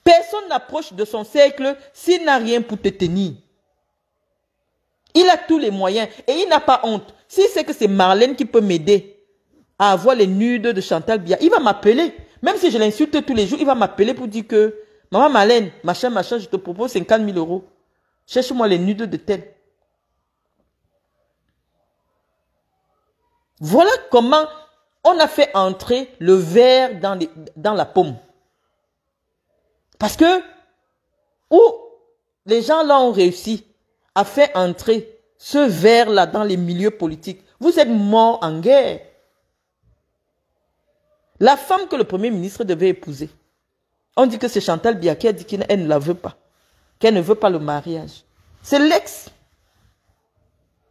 Personne n'approche de son cercle s'il n'a rien pour te tenir. Il a tous les moyens et il n'a pas honte. Si c'est que c'est Marlène qui peut m'aider à avoir les nudes de Chantal Bia, il va m'appeler. Même si je l'insulte tous les jours, il va m'appeler pour dire que Maman Marlène, machin, machin, je te propose 50 000 euros. Cherche-moi les nudes de tel. Voilà comment on a fait entrer le verre dans, les, dans la paume. Parce que, où les gens là ont réussi, a fait entrer ce verre-là dans les milieux politiques. Vous êtes mort en guerre. La femme que le Premier ministre devait épouser, on dit que c'est Chantal Biaké, qui a dit qu'elle ne la veut pas, qu'elle ne veut pas le mariage. C'est l'ex.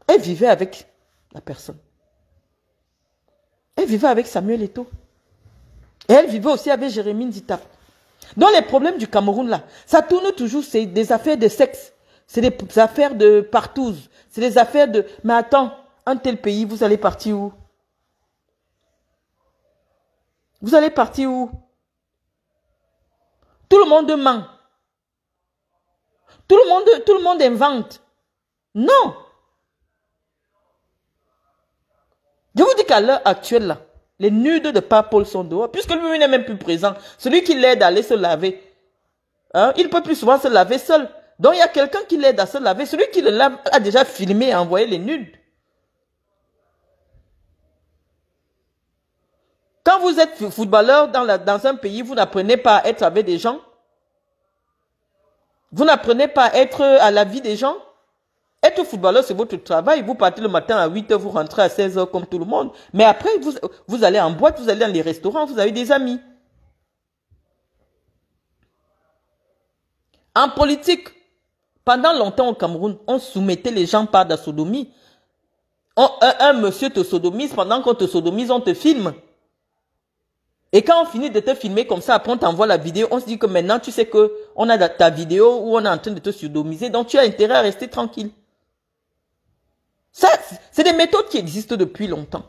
Elle vivait avec la personne. Elle vivait avec Samuel Eto. Et elle vivait aussi avec Jérémie Ditap. Dans les problèmes du Cameroun, là, ça tourne toujours, c'est des affaires de sexe. C'est des affaires de partout. C'est des affaires de... Mais attends, un tel pays, vous allez partir où Vous allez partir où Tout le monde ment. Tout le monde, tout le monde invente. Non. Je vous dis qu'à l'heure actuelle, là, les nudes de pape Paul sont dehors, puisque lui n'est même plus présent. Celui qui l'aide à aller se laver, hein, il peut plus souvent se laver seul. Donc il y a quelqu'un qui l'aide à se laver. Celui qui le lave a déjà filmé et envoyé les nudes. Quand vous êtes footballeur dans, un pays, vous n'apprenez pas à être avec des gens. Vous n'apprenez pas à être euh, à la vie des gens. Être footballeur, c'est votre travail. Vous partez le matin à 8h, vous rentrez à 16h comme tout le monde. Mais après, vous, vous allez en boîte, vous allez dans les restaurants, vous avez des amis. En politique, pendant longtemps au Cameroun, on soumettait les gens par la sodomie. un, monsieur te sodomise, pendant qu'on te sodomise, on te filme. Et quand on finit de te filmer comme ça, après on t'envoie la vidéo, on se dit que maintenant tu sais que on a ta vidéo où on est en train de te sodomiser, donc tu as intérêt à rester tranquille. Ça, c'est des méthodes qui existent depuis longtemps.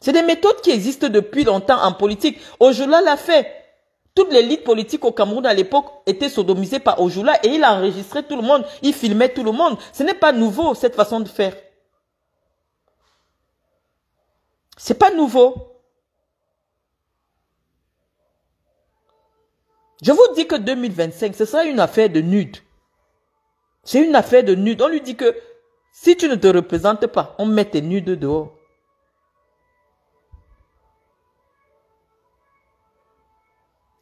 C'est des méthodes qui existent depuis longtemps en politique. Ojola l'a fait. Toute l'élite politique au Cameroun à l'époque était sodomisée par Ojula et il enregistrait tout le monde, il filmait tout le monde. Ce n'est pas nouveau cette façon de faire. C'est pas nouveau. Je vous dis que 2025, ce sera une affaire de nudes. C'est une affaire de nude. On lui dit que si tu ne te représentes pas, on met tes nudes dehors.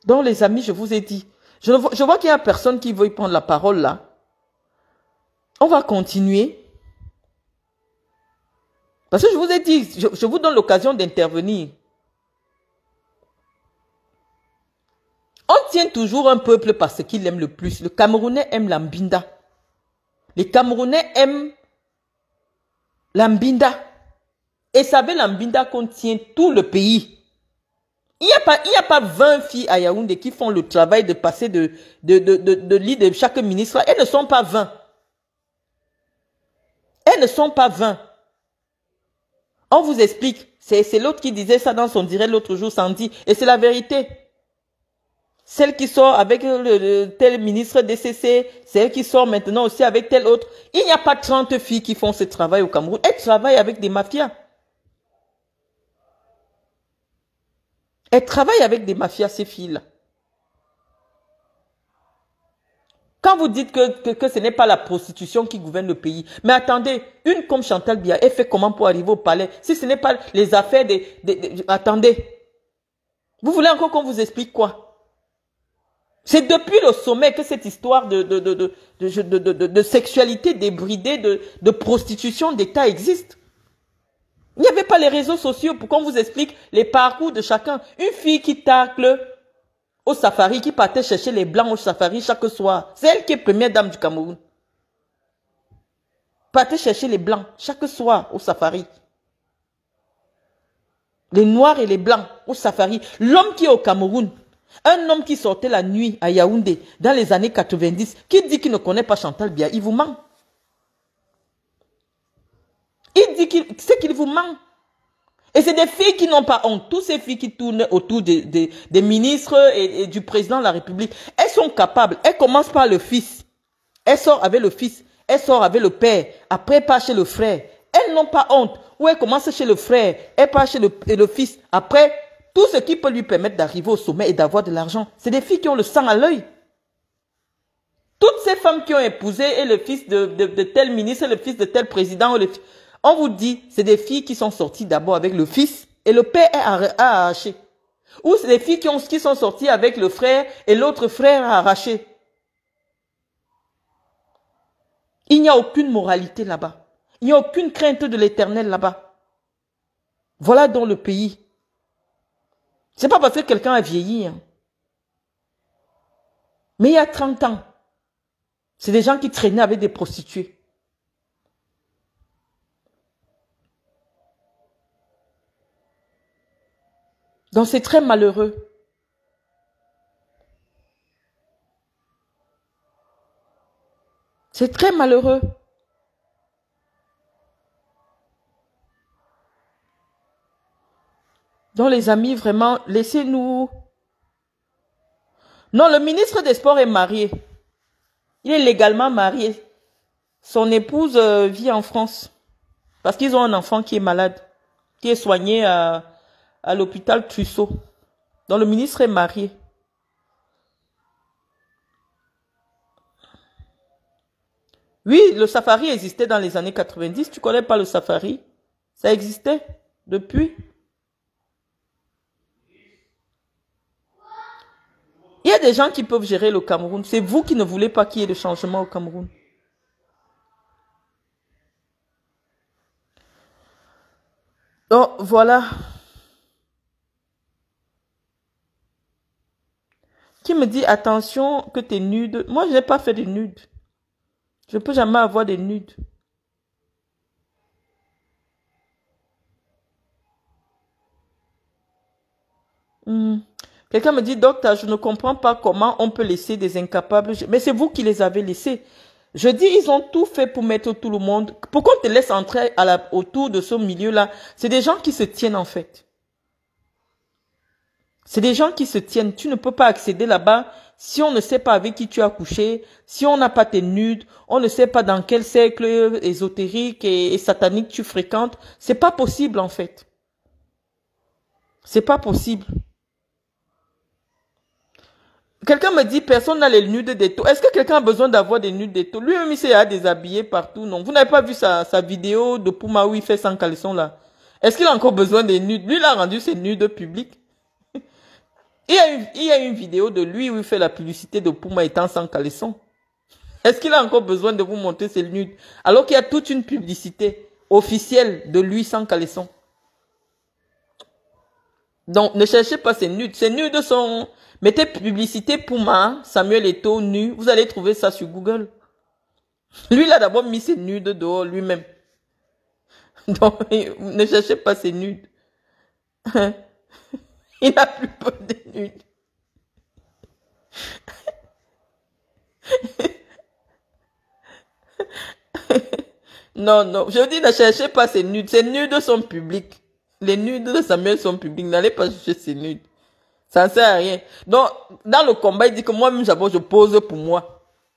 Donc, les amis, je vous ai dit, je, je vois qu'il y a personne qui veut prendre la parole là. On va continuer. Parce que je vous ai dit, je, vous donne l'occasion d'intervenir. On tient toujours un peuple parce qu'il aime le plus. Le Camerounais aime l'ambinda. Les Camerounais aiment l'ambinda. Et savez l'ambinda contient tout le pays. Il n'y a, pas, il a pas 20 filles à Yaoundé qui font le travail de passer de, de, de, de, de chaque ministre. Elles ne sont pas 20. Elles ne sont pas 20. On vous explique. C'est l'autre qui disait ça dans son direct l'autre jour, Sandy. Et c'est la vérité. Celle qui sort avec le, tel ministre DCC, celle qui sort maintenant aussi avec tel autre. Il n'y a pas 30 filles qui font ce travail au Cameroun. Elles travaillent avec des mafias. Elle travaille avec des mafias, ces filles-là. Quand vous dites que, que, ce n'est pas la prostitution qui gouverne le pays, mais attendez, une comme Chantal Bia, elle fait comment pour arriver au palais Si ce n'est pas les affaires des... attendez. Vous voulez encore qu'on vous explique quoi c'est depuis le sommet que cette histoire de, de, de, de, de sexualité débridée, de, prostitution d'État existe. Il n'y avait pas les réseaux sociaux pour qu'on vous explique les parcours de chacun. Une fille qui tacle au safari, qui partait chercher les blancs au safari chaque soir, c'est elle qui est première dame du Cameroun. Partait chercher les blancs chaque soir au safari. Les noirs et les blancs au safari. L'homme qui est au Cameroun, un homme qui sortait la nuit à Yaoundé dans les années 90, qui dit qu'il ne connaît pas Chantal Bia, il vous ment. Il dit qu'il, sait qu'il vous manque. Et c'est des filles qui n'ont pas honte. Toutes ces filles qui tournent autour des, ministres et, du président de la République, elles sont capables. Elles commencent par le fils. Elles sortent avec le fils. Elles sortent avec le père. Après, pas chez le frère. Elles n'ont pas honte. Ou elles commencent chez le frère. Elles partent chez le, fils. Après, tout ce qui peut lui permettre d'arriver au sommet et d'avoir de l'argent, c'est des filles qui ont le sang à l'œil. Toutes ces femmes qui ont épousé et le fils de, tel ministre, le fils de tel président, ou le, on vous dit, c'est des filles qui sont sorties d'abord avec le fils et le père a arraché. Ou c'est des filles qui, ont, qui sont sorties avec le frère et l'autre frère a arraché. Il n'y a aucune moralité là-bas. Il n'y a aucune crainte de l'éternel là-bas. Voilà dans le pays. C'est pas parce que quelqu'un a vieilli. Hein. Mais il y a 30 ans, c'est des gens qui traînaient avec des prostituées. Donc c'est très malheureux. C'est très malheureux. Donc les amis, vraiment, laissez-nous. Non, le ministre des Sports est marié. Il est légalement marié. Son épouse euh, vit en France parce qu'ils ont un enfant qui est malade, qui est soigné à à l'hôpital Trusso, dont le ministre est marié. Oui, le safari existait dans les années 90. Tu connais pas le safari Ça existait depuis. Il y a des gens qui peuvent gérer le Cameroun. C'est vous qui ne voulez pas qu'il y ait de changement au Cameroun. Donc voilà. qui me dit attention que tu es nude. Moi, je n'ai pas fait de nude. Je peux jamais avoir des nudes hmm. Quelqu'un me dit, docteur, je ne comprends pas comment on peut laisser des incapables. Mais c'est vous qui les avez laissés. Je dis, ils ont tout fait pour mettre tout le monde. Pourquoi on te laisse entrer à la, autour de ce milieu-là C'est des gens qui se tiennent en fait. C'est des gens qui se tiennent. Tu ne peux pas accéder là-bas si on ne sait pas avec qui tu as couché, si on n'a pas tes nudes, on ne sait pas dans quel cercle ésotérique et, satanique tu fréquentes. C'est pas possible, en fait. C'est pas possible. Quelqu'un me dit, personne n'a les nudes des taux. Est-ce que quelqu'un a besoin d'avoir des nudes taux Lui-même, il s'est déshabillé partout. Non. Vous n'avez pas vu sa, sa vidéo de Puma où il fait sans caleçon, là. Est-ce qu'il a encore besoin des nudes? Lui, il a rendu ses nudes publics. Il y, a une, vidéo de lui où il fait la publicité de Puma étant sans caleçon. Est-ce qu'il a encore besoin de vous montrer ses nudes Alors qu'il y a toute une publicité officielle de lui sans caleçon. Donc, ne cherchez pas ses nudes. Ses nudes sont... Mettez publicité Puma, Samuel Eto nu. Vous allez trouver ça sur Google. Lui, il a d'abord mis ses nudes dehors lui-même. [LAUGHS] Donc, ne cherchez pas ses nudes. [LAUGHS] [LAUGHS] Il a plus peur des nudes. [LAUGHS] non, non. Je vous dis, ne cherchez pas ces nudes. Ces nudes sont public. Les nudes de Samuel sont publics. N'allez pas chercher ces nudes. Ça ne sert à rien. Donc, dans le combat, il dit que moi-même, j'abord, je pose pour moi.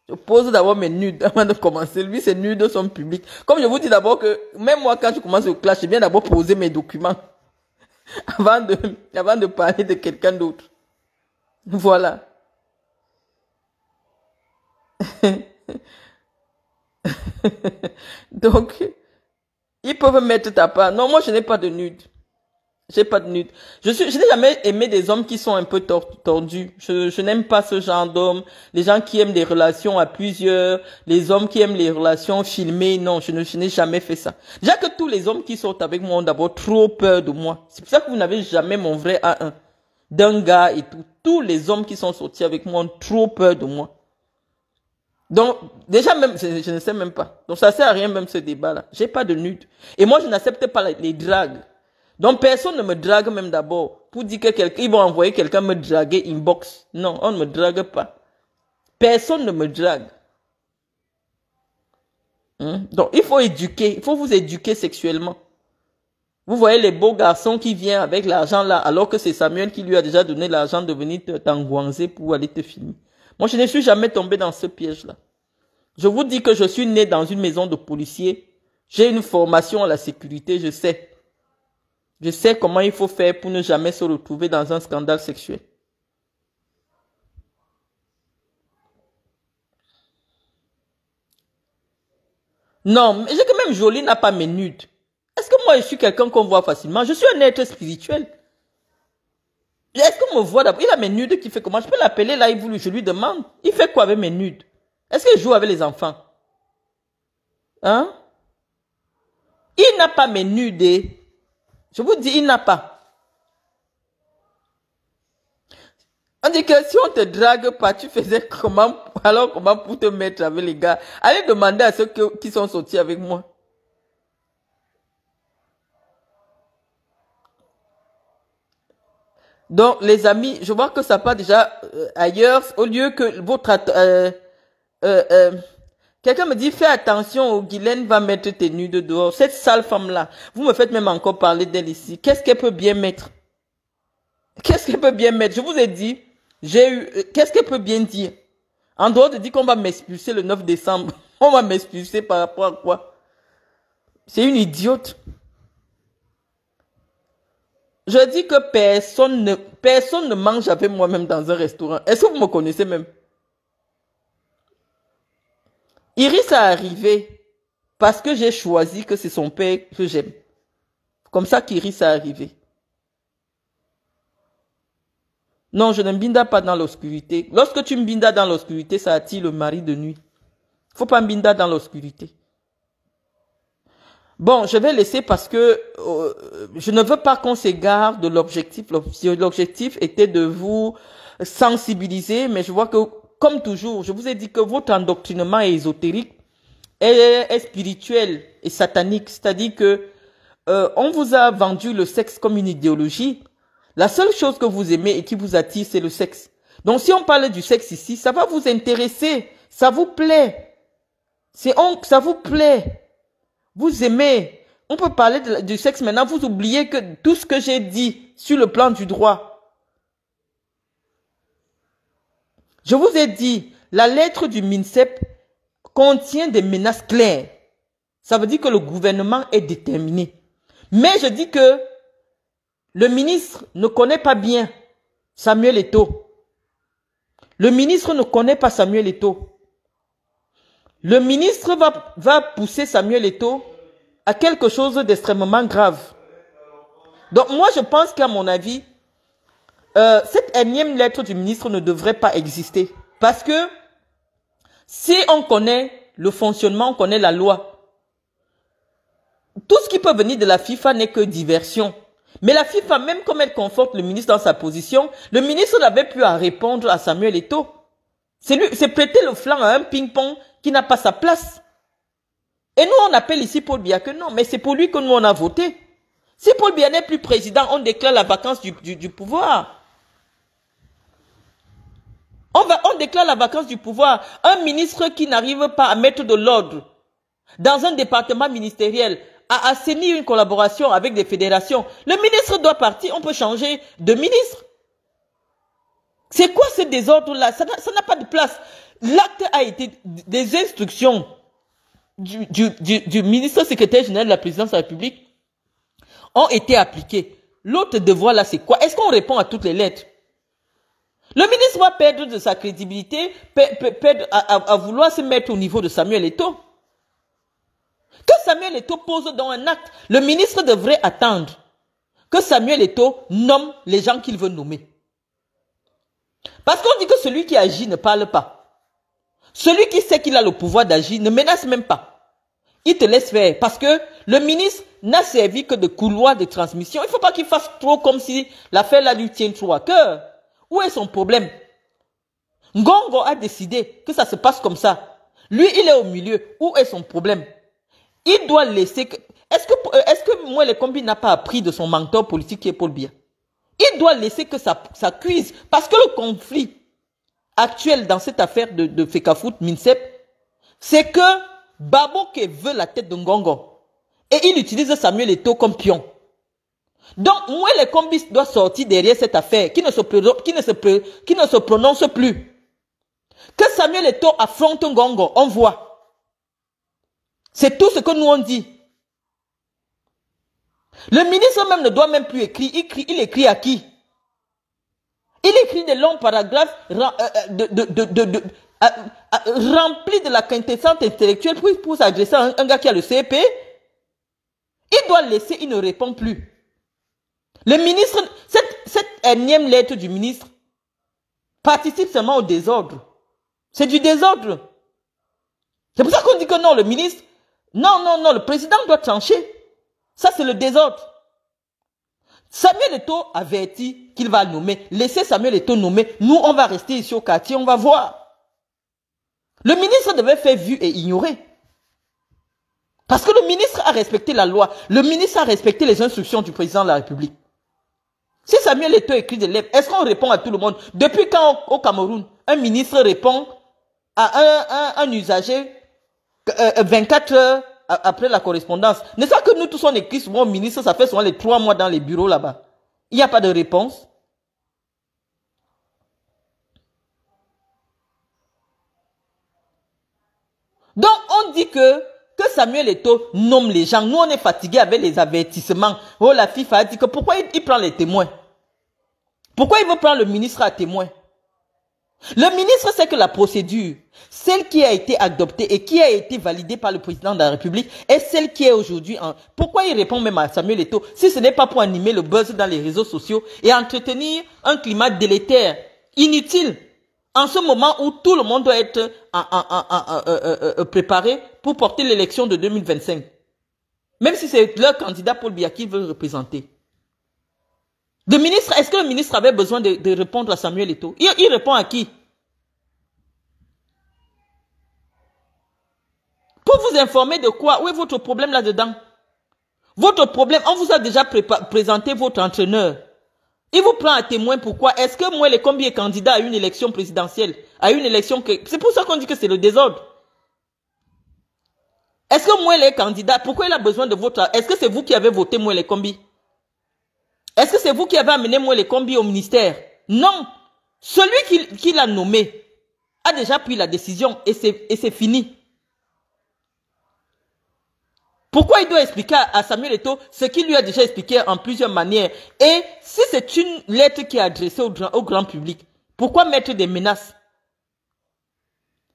Je pose d'abord mes nudes [LAUGHS] avant de commencer. Lui, ses nudes son public. Comme je vous dis d'abord que, même moi, quand je commence au clash, je viens d'abord poser mes documents. [LAUGHS] avant de, avant de parler de quelqu'un d'autre. Voilà. [LAUGHS] Donc, ils peuvent mettre ta part. Non, moi, je n'ai pas de nude. J'ai pas de nudes. Je suis, je n'ai jamais aimé des hommes qui sont un peu tordus. Je, je n'aime pas ce genre d'hommes. Les gens qui aiment des relations à plusieurs, les hommes qui aiment les relations filmées, non, je ne, je n'ai jamais fait ça. Déjà que tous les hommes qui sortent avec moi ont d'abord trop peur de moi. C'est pour ça que vous n'avez jamais mon vrai A1. D'un gars et tout. Tous les hommes qui sont sortis avec moi ont trop peur de moi. Donc, déjà même, je, ne sais même pas. Donc, ça sert à rien même ce débat-là. J'ai pas de nudes. Et moi, je n'accepte pas les dragues. Donc personne ne me drague même d'abord pour dire que quelqu'un, ils vont envoyer quelqu'un me draguer inbox. Non, on ne me drague pas. Personne ne me drague. Hmm? Donc il faut éduquer, il faut vous éduquer sexuellement. Vous voyez les beaux garçons qui viennent avec l'argent là, alors que c'est Samuel qui lui a déjà donné l'argent de venir t'angoiser pour aller te filmer. Moi, je ne suis jamais tombé dans ce piège-là. Je vous dis que je suis né dans une maison de policiers. J'ai une formation à la sécurité, je sais. Je sais comment il faut faire pour ne jamais se retrouver dans un scandale sexuel. Non, j'ai que même Jolie n'a pas mes nudes. Est-ce que moi je suis quelqu'un qu'on voit facilement Je suis un être spirituel. Est-ce qu'on me voit d'abord Il a mes nudes qui fait comment Je peux l'appeler là, il je lui demande. Il fait quoi avec mes nudes Est-ce qu'il joue avec les enfants Hein Il n'a pas mes nudes. Eh. Je vous dis, il n'a pas. On dit que si on te drague pas, tu faisais comment, alors comment pour te mettre avec les gars? Allez demander à ceux qui sont sortis avec moi. Donc, les amis, je vois que ça part déjà euh, ailleurs, au lieu que votre, euh, euh, euh Quelqu'un me dit, fais attention, Guylaine va mettre tes de dehors. Cette sale femme-là, vous me faites même encore parler d'elle ici. Qu'est-ce qu'elle peut bien mettre Qu'est-ce qu'elle peut bien mettre Je vous ai dit, j'ai eu... Euh, qu'est-ce qu'elle peut bien dire En dehors de dire qu'on va m'expulser le 9 décembre, [LAUGHS] on va m'expulser par rapport à quoi C'est une idiote. Je dis que personne ne, personne ne mange avec moi-même dans un restaurant. Est-ce que vous me connaissez même Iris a arrivé parce que j'ai choisi que c'est son père que j'aime. Comme ça qu'Iris a arrivé. Non, je ne me binda pas dans l'obscurité. Lorsque tu me bindas dans l'obscurité, ça attire le mari de nuit. Faut pas me binda dans l'obscurité. Bon, je vais laisser parce que euh, je ne veux pas qu'on s'égare de l'objectif. L'objectif était de vous sensibiliser, mais je vois que comme toujours, je vous ai dit que votre endoctrinement est ésotérique, est, spirituel et satanique. C'est-à-dire que euh, on vous a vendu le sexe comme une idéologie. La seule chose que vous aimez et qui vous attire, c'est le sexe. Donc si on parle du sexe ici, ça va vous intéresser, ça vous plaît. C'est ça vous plaît. Vous aimez. On peut parler du sexe maintenant, vous oubliez que tout ce que j'ai dit sur le plan du droit. Je vous ai dit, la lettre du MINSEP contient des menaces claires. Ça veut dire que le gouvernement est déterminé. Mais je dis que le ministre ne connaît pas bien Samuel Eto. Le ministre ne connaît pas Samuel Eto. Le ministre va, va pousser Samuel Eto à quelque chose d'extrêmement grave. Donc moi, je pense qu'à mon avis, euh, cette énième lettre du ministre ne devrait pas exister. Parce que si on connaît le fonctionnement, on connaît la loi, tout ce qui peut venir de la FIFA n'est que diversion. Mais la FIFA, même comme elle conforte le ministre dans sa position, le ministre n'avait plus à répondre à Samuel Eto. C'est lui, c'est prêter le flanc à un ping-pong qui n'a pas sa place. Et nous, on appelle ici Paul Biya que non, mais c'est pour lui que nous, on a voté. Si Paul Biya n'est plus président, on déclare la vacance du, du pouvoir. On, va, on déclare la vacance du pouvoir. Un ministre qui n'arrive pas à mettre de l'ordre dans un département ministériel, à assainir une collaboration avec des fédérations. Le ministre doit partir, on peut changer de ministre. C'est quoi ce désordre-là Ça n'a pas de place. L'acte a été des instructions du, du, ministre secrétaire général de la présidence de la République ont été appliquées. L'autre devoir là, c'est quoi Est-ce qu'on répond à toutes les lettres le ministre va perdre de sa crédibilité, perdre à, vouloir se mettre au niveau de Samuel Eto. Que Samuel Eto pose dans un acte, le ministre devrait attendre que Samuel Eto nomme les gens qu'il veut nommer. Parce qu'on dit que celui qui agit ne parle pas. Celui qui sait qu'il a le pouvoir d'agir ne menace même pas. Il te laisse faire parce que le ministre n'a servi que de couloir de transmission. Il ne faut pas qu'il fasse trop comme si l'affaire là lui tient trop à cœur. Où est son problème Ngongo a décidé que ça se passe comme ça. Lui, il est au milieu. Où est son problème Il doit laisser... Est-ce que, euh, est que n'a pas appris de son mentor politique qui est Paul Biya Il doit laisser que ça, ça cuise. Parce que le conflit actuel dans cette affaire de, de mincep, Minsep, c'est que Baboke veut la tête de Ngongo. Et il utilise Samuel Eto comme pion. Donc, moi, les combis doit sortir derrière cette affaire, qui ne se, qui ne se, qui ne se prononce plus. Que Samuel Eto affronte gongo. on voit. C'est tout ce que nous on dit. Le ministre même ne doit même plus écrire. Il, écrit, il écrit à qui Il écrit des longs paragraphes remplis de la quintessence intellectuelle pour, s'adresser à un, gars qui a le CEP. Il doit laisser, il ne répond plus. Le ministre, cette, cette énième lettre du ministre participe seulement au désordre. C'est du désordre. C'est pour ça qu'on dit que non, le ministre, non, non, non, le président doit trancher. Ça, c'est le désordre. Samuel Eto avertit qu'il va nommer. Laissez Samuel Eto nommer. Nous, on va rester ici au quartier, on va voir. Le ministre devait faire vue et ignorer. Parce que le ministre a respecté la loi. Le ministre a respecté les instructions du président de la République. Si Samuel est écrit des lèvres, est-ce qu'on répond à tout le monde Depuis quand au Cameroun, un ministre répond à un, un, un usager 24 euh, heures après la correspondance N'est-ce pas que nous tous on écrit souvent au ministre, ça fait souvent les trois mois dans les bureaux là-bas. Il n'y a pas de réponse. Donc on dit que Samuel Eto nomme les gens. Nous, on est fatigués avec les avertissements. Oh, la FIFA a dit que pourquoi il, prend les témoins Pourquoi il veut prendre le ministre à témoin le ministre sait que la procédure, celle qui a été adoptée et qui a été validée par le président de la République, est celle qui est aujourd'hui en... Pourquoi il répond même à Samuel Eto'o si ce n'est pas pour animer le buzz dans les réseaux sociaux et entretenir un climat délétère, inutile en ce moment où tout le monde doit être euh, euh, euh, préparé pour porter l'élection de 2025. Même si c'est leur candidat Paul Biya qui veut représenter. Le ministre, est-ce que le ministre avait besoin de, répondre à Samuel Eto'o il, il répond à qui Pour vous informer de quoi Où est votre problème là-dedans Votre problème, on vous a déjà présenté votre entraîneur. Il vous prend à témoin pourquoi Est-ce que moi, les combien est candidat à une élection présidentielle À une élection que... C'est pour ça qu'on dit que c'est le désordre. Est-ce que moi, les candidats, pourquoi il a besoin de votre... Est-ce que c'est vous qui avez voté moi, les combis Est-ce que c'est vous qui avez amené moi, les combis au ministère Non. Celui qui, qui l'a nommé a déjà pris la décision et c'est fini. Pourquoi il doit expliquer à Samuel Eto ce qu'il lui a déjà expliqué en plusieurs manières Et si c'est une lettre qui est adressée au grand, public, pourquoi mettre des menaces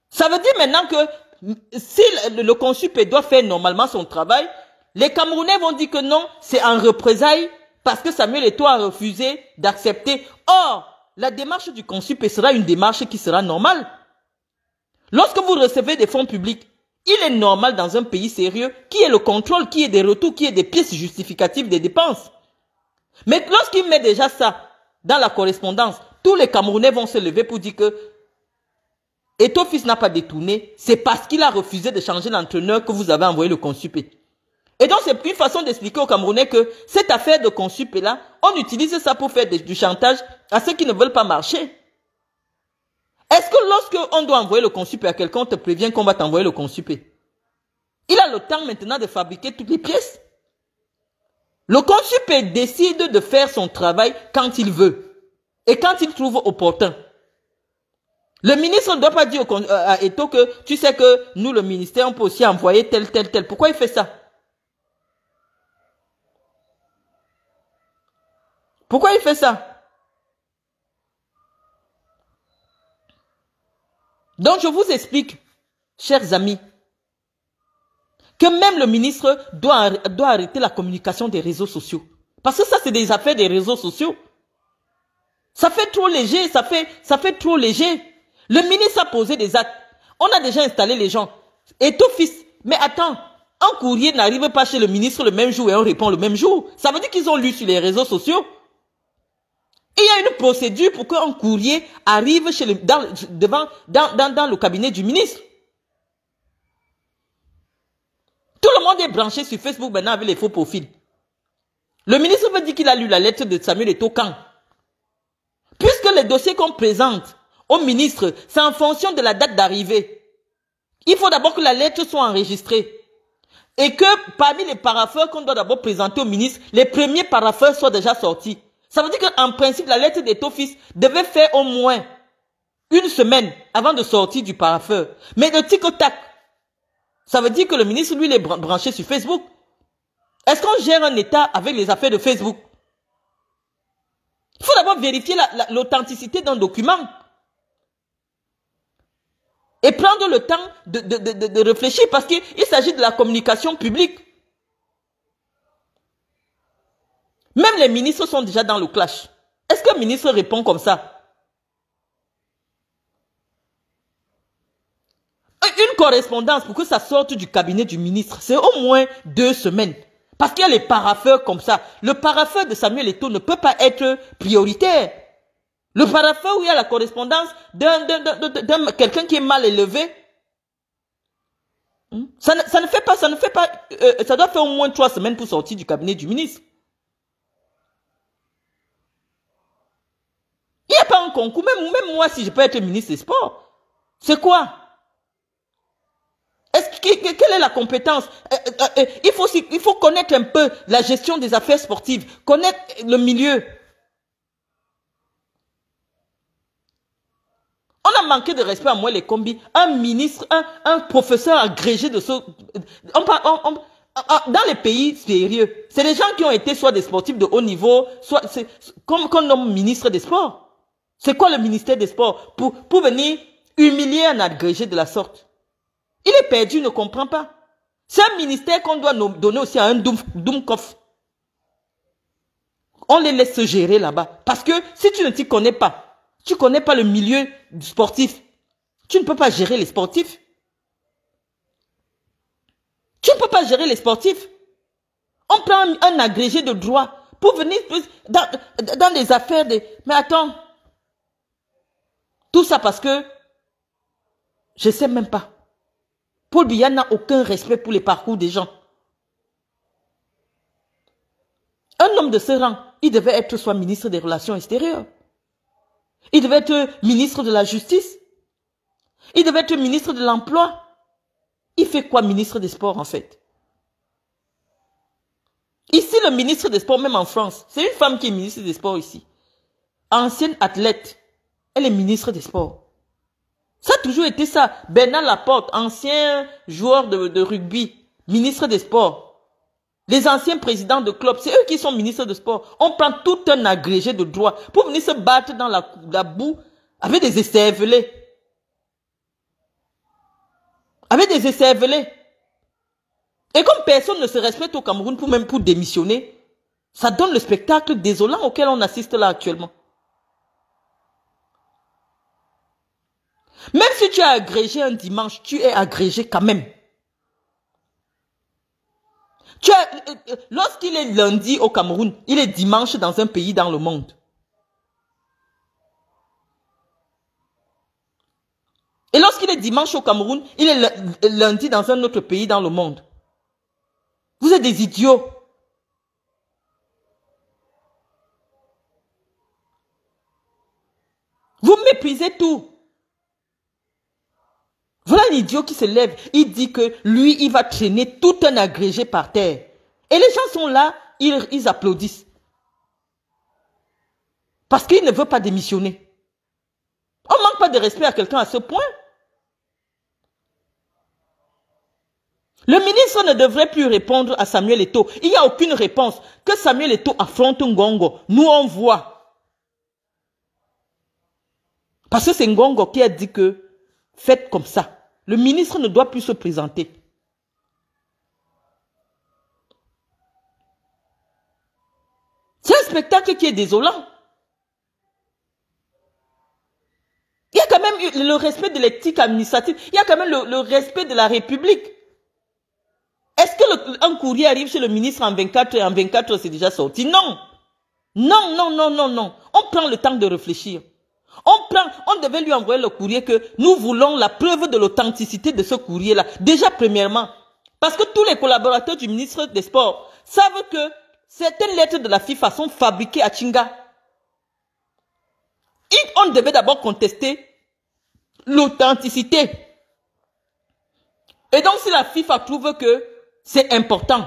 Ça veut dire maintenant que si le, le doit faire normalement son travail, les Camerounais vont dire que non, c'est en représailles parce que Samuel Eto a refusé d'accepter. Or, la démarche du consul sera une démarche qui sera normale. Lorsque vous recevez des fonds publics, il est normal dans un pays sérieux qu'il y ait le contrôle, qu'il y ait des retours, qu'il y ait des pièces justificatives des dépenses. Mais lorsqu'il met déjà ça dans la correspondance, tous les Camerounais vont se lever pour dire que et fils n'a pas détourné, c'est parce qu'il a refusé de changer l'entraîneur que vous avez envoyé le consupé. Et donc, c'est une façon d'expliquer aux Camerounais que cette affaire de consupé là, on utilise ça pour faire du chantage à ceux qui ne veulent pas marcher. Est-ce que lorsque on doit envoyer le consuper à quelqu'un, on te prévient qu'on va t'envoyer le consuper Il a le temps maintenant de fabriquer toutes les pièces. Le consuper décide de faire son travail quand il veut et quand il trouve opportun. Le ministre ne doit pas dire au, euh, à Eto que tu sais que nous, le ministère, on peut aussi envoyer tel, tel, tel. Pourquoi il fait ça Pourquoi il fait ça Donc je vous explique, chers amis, que même le ministre doit, arrêter la communication des réseaux sociaux. Parce que ça, c'est des affaires des réseaux sociaux. Ça fait trop léger, ça fait, ça fait trop léger. Le ministre a posé des actes. On a déjà installé les gens. Et tout fils. Mais attends, un courrier n'arrive pas chez le ministre le même jour et on répond le même jour. Ça veut dire qu'ils ont lu sur les réseaux sociaux. Il y a une procédure pour qu'un courrier arrive chez le, dans, devant, dans, dans, dans le cabinet du ministre. Tout le monde est branché sur Facebook maintenant avec les faux profils. Le ministre veut dire qu'il a lu la lettre de Samuel et Tokan. Puisque les dossiers qu'on présente au ministre, c'est en fonction de la date d'arrivée. Il faut d'abord que la lettre soit enregistrée. Et que parmi les parapheurs qu'on doit d'abord présenter au ministre, les premiers parapheurs soient déjà sortis. Ça veut dire qu'en principe, la lettre des devait faire au moins une semaine avant de sortir du paraffeur. Mais le tic-tac, ça veut dire que le ministre, lui, il est branché sur Facebook. Est-ce qu'on gère un État avec les affaires de Facebook Il faut d'abord vérifier l'authenticité d'un document. Et prendre le temps de réfléchir parce qu'il s'agit de la communication publique. Même les ministres sont déjà dans le clash. Est-ce qu'un ministre répond comme ça Une correspondance pour que ça sorte du cabinet du ministre, c'est au moins deux semaines. Parce qu'il y a les paraffeurs comme ça. Le parafeur de Samuel Eto'o ne peut pas être prioritaire. Le parafeur où il y a la correspondance d'un quelqu'un qui est mal élevé, hmm, ça ne, fait pas, ça ne fait pas, euh, ça doit faire au moins trois semaines pour sortir du cabinet du ministre. Même, moi, si je peux être ministre des Sports, c'est quoi est-ce quelle est la compétence euh, euh, euh, il faut, faut connaître un peu la gestion des affaires sportives, connaître le milieu. On a manqué de respect à moi les combis. Un ministre, un, professeur agrégé de ce... Ah, ah, dans les pays sérieux, c'est des gens qui ont été soit des sportifs de haut niveau, soit comme qu'on nomme ministre des sports. C'est quoi le ministère des Sports pour, pour venir humilier un agrégé de la sorte Il est perdu, il ne comprend pas. C'est un ministère qu'on doit donner aussi à un Dumkov. On les laisse se gérer là-bas. Parce que si tu ne t'y connais pas, tu ne connais pas le milieu du sportif, tu ne peux pas gérer les sportifs. Tu ne peux pas gérer les sportifs. On prend un, agrégé de droit pour venir dans, dans les affaires des... Mais attends, tout ça parce que je ne sais même pas. Paul Biya n'a aucun respect pour les parcours des gens. Un homme de ce rang, il devait être soit ministre des Relations extérieures. Il devait être ministre de la Justice. Il devait être ministre de l'Emploi. Il fait quoi ministre des Sports en fait Ici, le ministre des Sports, même en France, c'est une femme qui est ministre des Sports ici. Ancienne athlète. Elle est ministre des Sports. Ça a toujours été ça. Bernard Laporte, ancien joueur de, rugby, ministre des Sports. Les anciens présidents de clubs, c'est eux qui sont ministres des sports. On prend tout un agrégé de droit pour venir se battre dans la, boue avec des vélés Avec des vélés Et comme personne ne se respecte au Cameroun pour même pour démissionner, ça donne le spectacle désolant auquel on assiste là actuellement. Même si tu as agrégé un dimanche, tu es agrégé quand même. Tu euh, euh, lorsqu'il est lundi au Cameroun, il est dimanche dans un pays dans le monde. Et lorsqu'il est dimanche au Cameroun, il est lundi dans un autre pays dans le monde. Vous êtes des idiots. Vous méprisez tout. Voilà un idiot qui se lève. Il dit que lui, il va traîner tout un agrégé par terre. Et les gens sont là, ils, applaudissent. Parce qu'il ne veut pas démissionner. On manque pas de respect à quelqu'un à ce point. Le ministre ne devrait plus répondre à Samuel Eto. Il n'y a aucune réponse. Que Samuel Eto affronte Ngongo, nous on voit. Parce que c'est Ngongo qui a dit que faites comme ça. Le ministre ne doit plus se présenter. C'est un spectacle qui est désolant. Il y a quand même le respect de l'éthique administrative. Il y a quand même le, respect de la République. Est-ce que un courrier arrive chez le ministre en 24 et en 24 heures, c'est déjà sorti Non. Non, non, non, non, non. On prend le temps de réfléchir. On, prend, on devait lui envoyer le courrier que nous voulons la preuve de l'authenticité de ce courrier-là. Déjà, premièrement, parce que tous les collaborateurs du ministre des Sports savent que certaines lettres de la FIFA sont fabriquées à Chinga. on devait d'abord contester l'authenticité. Et donc, si la FIFA trouve que c'est important,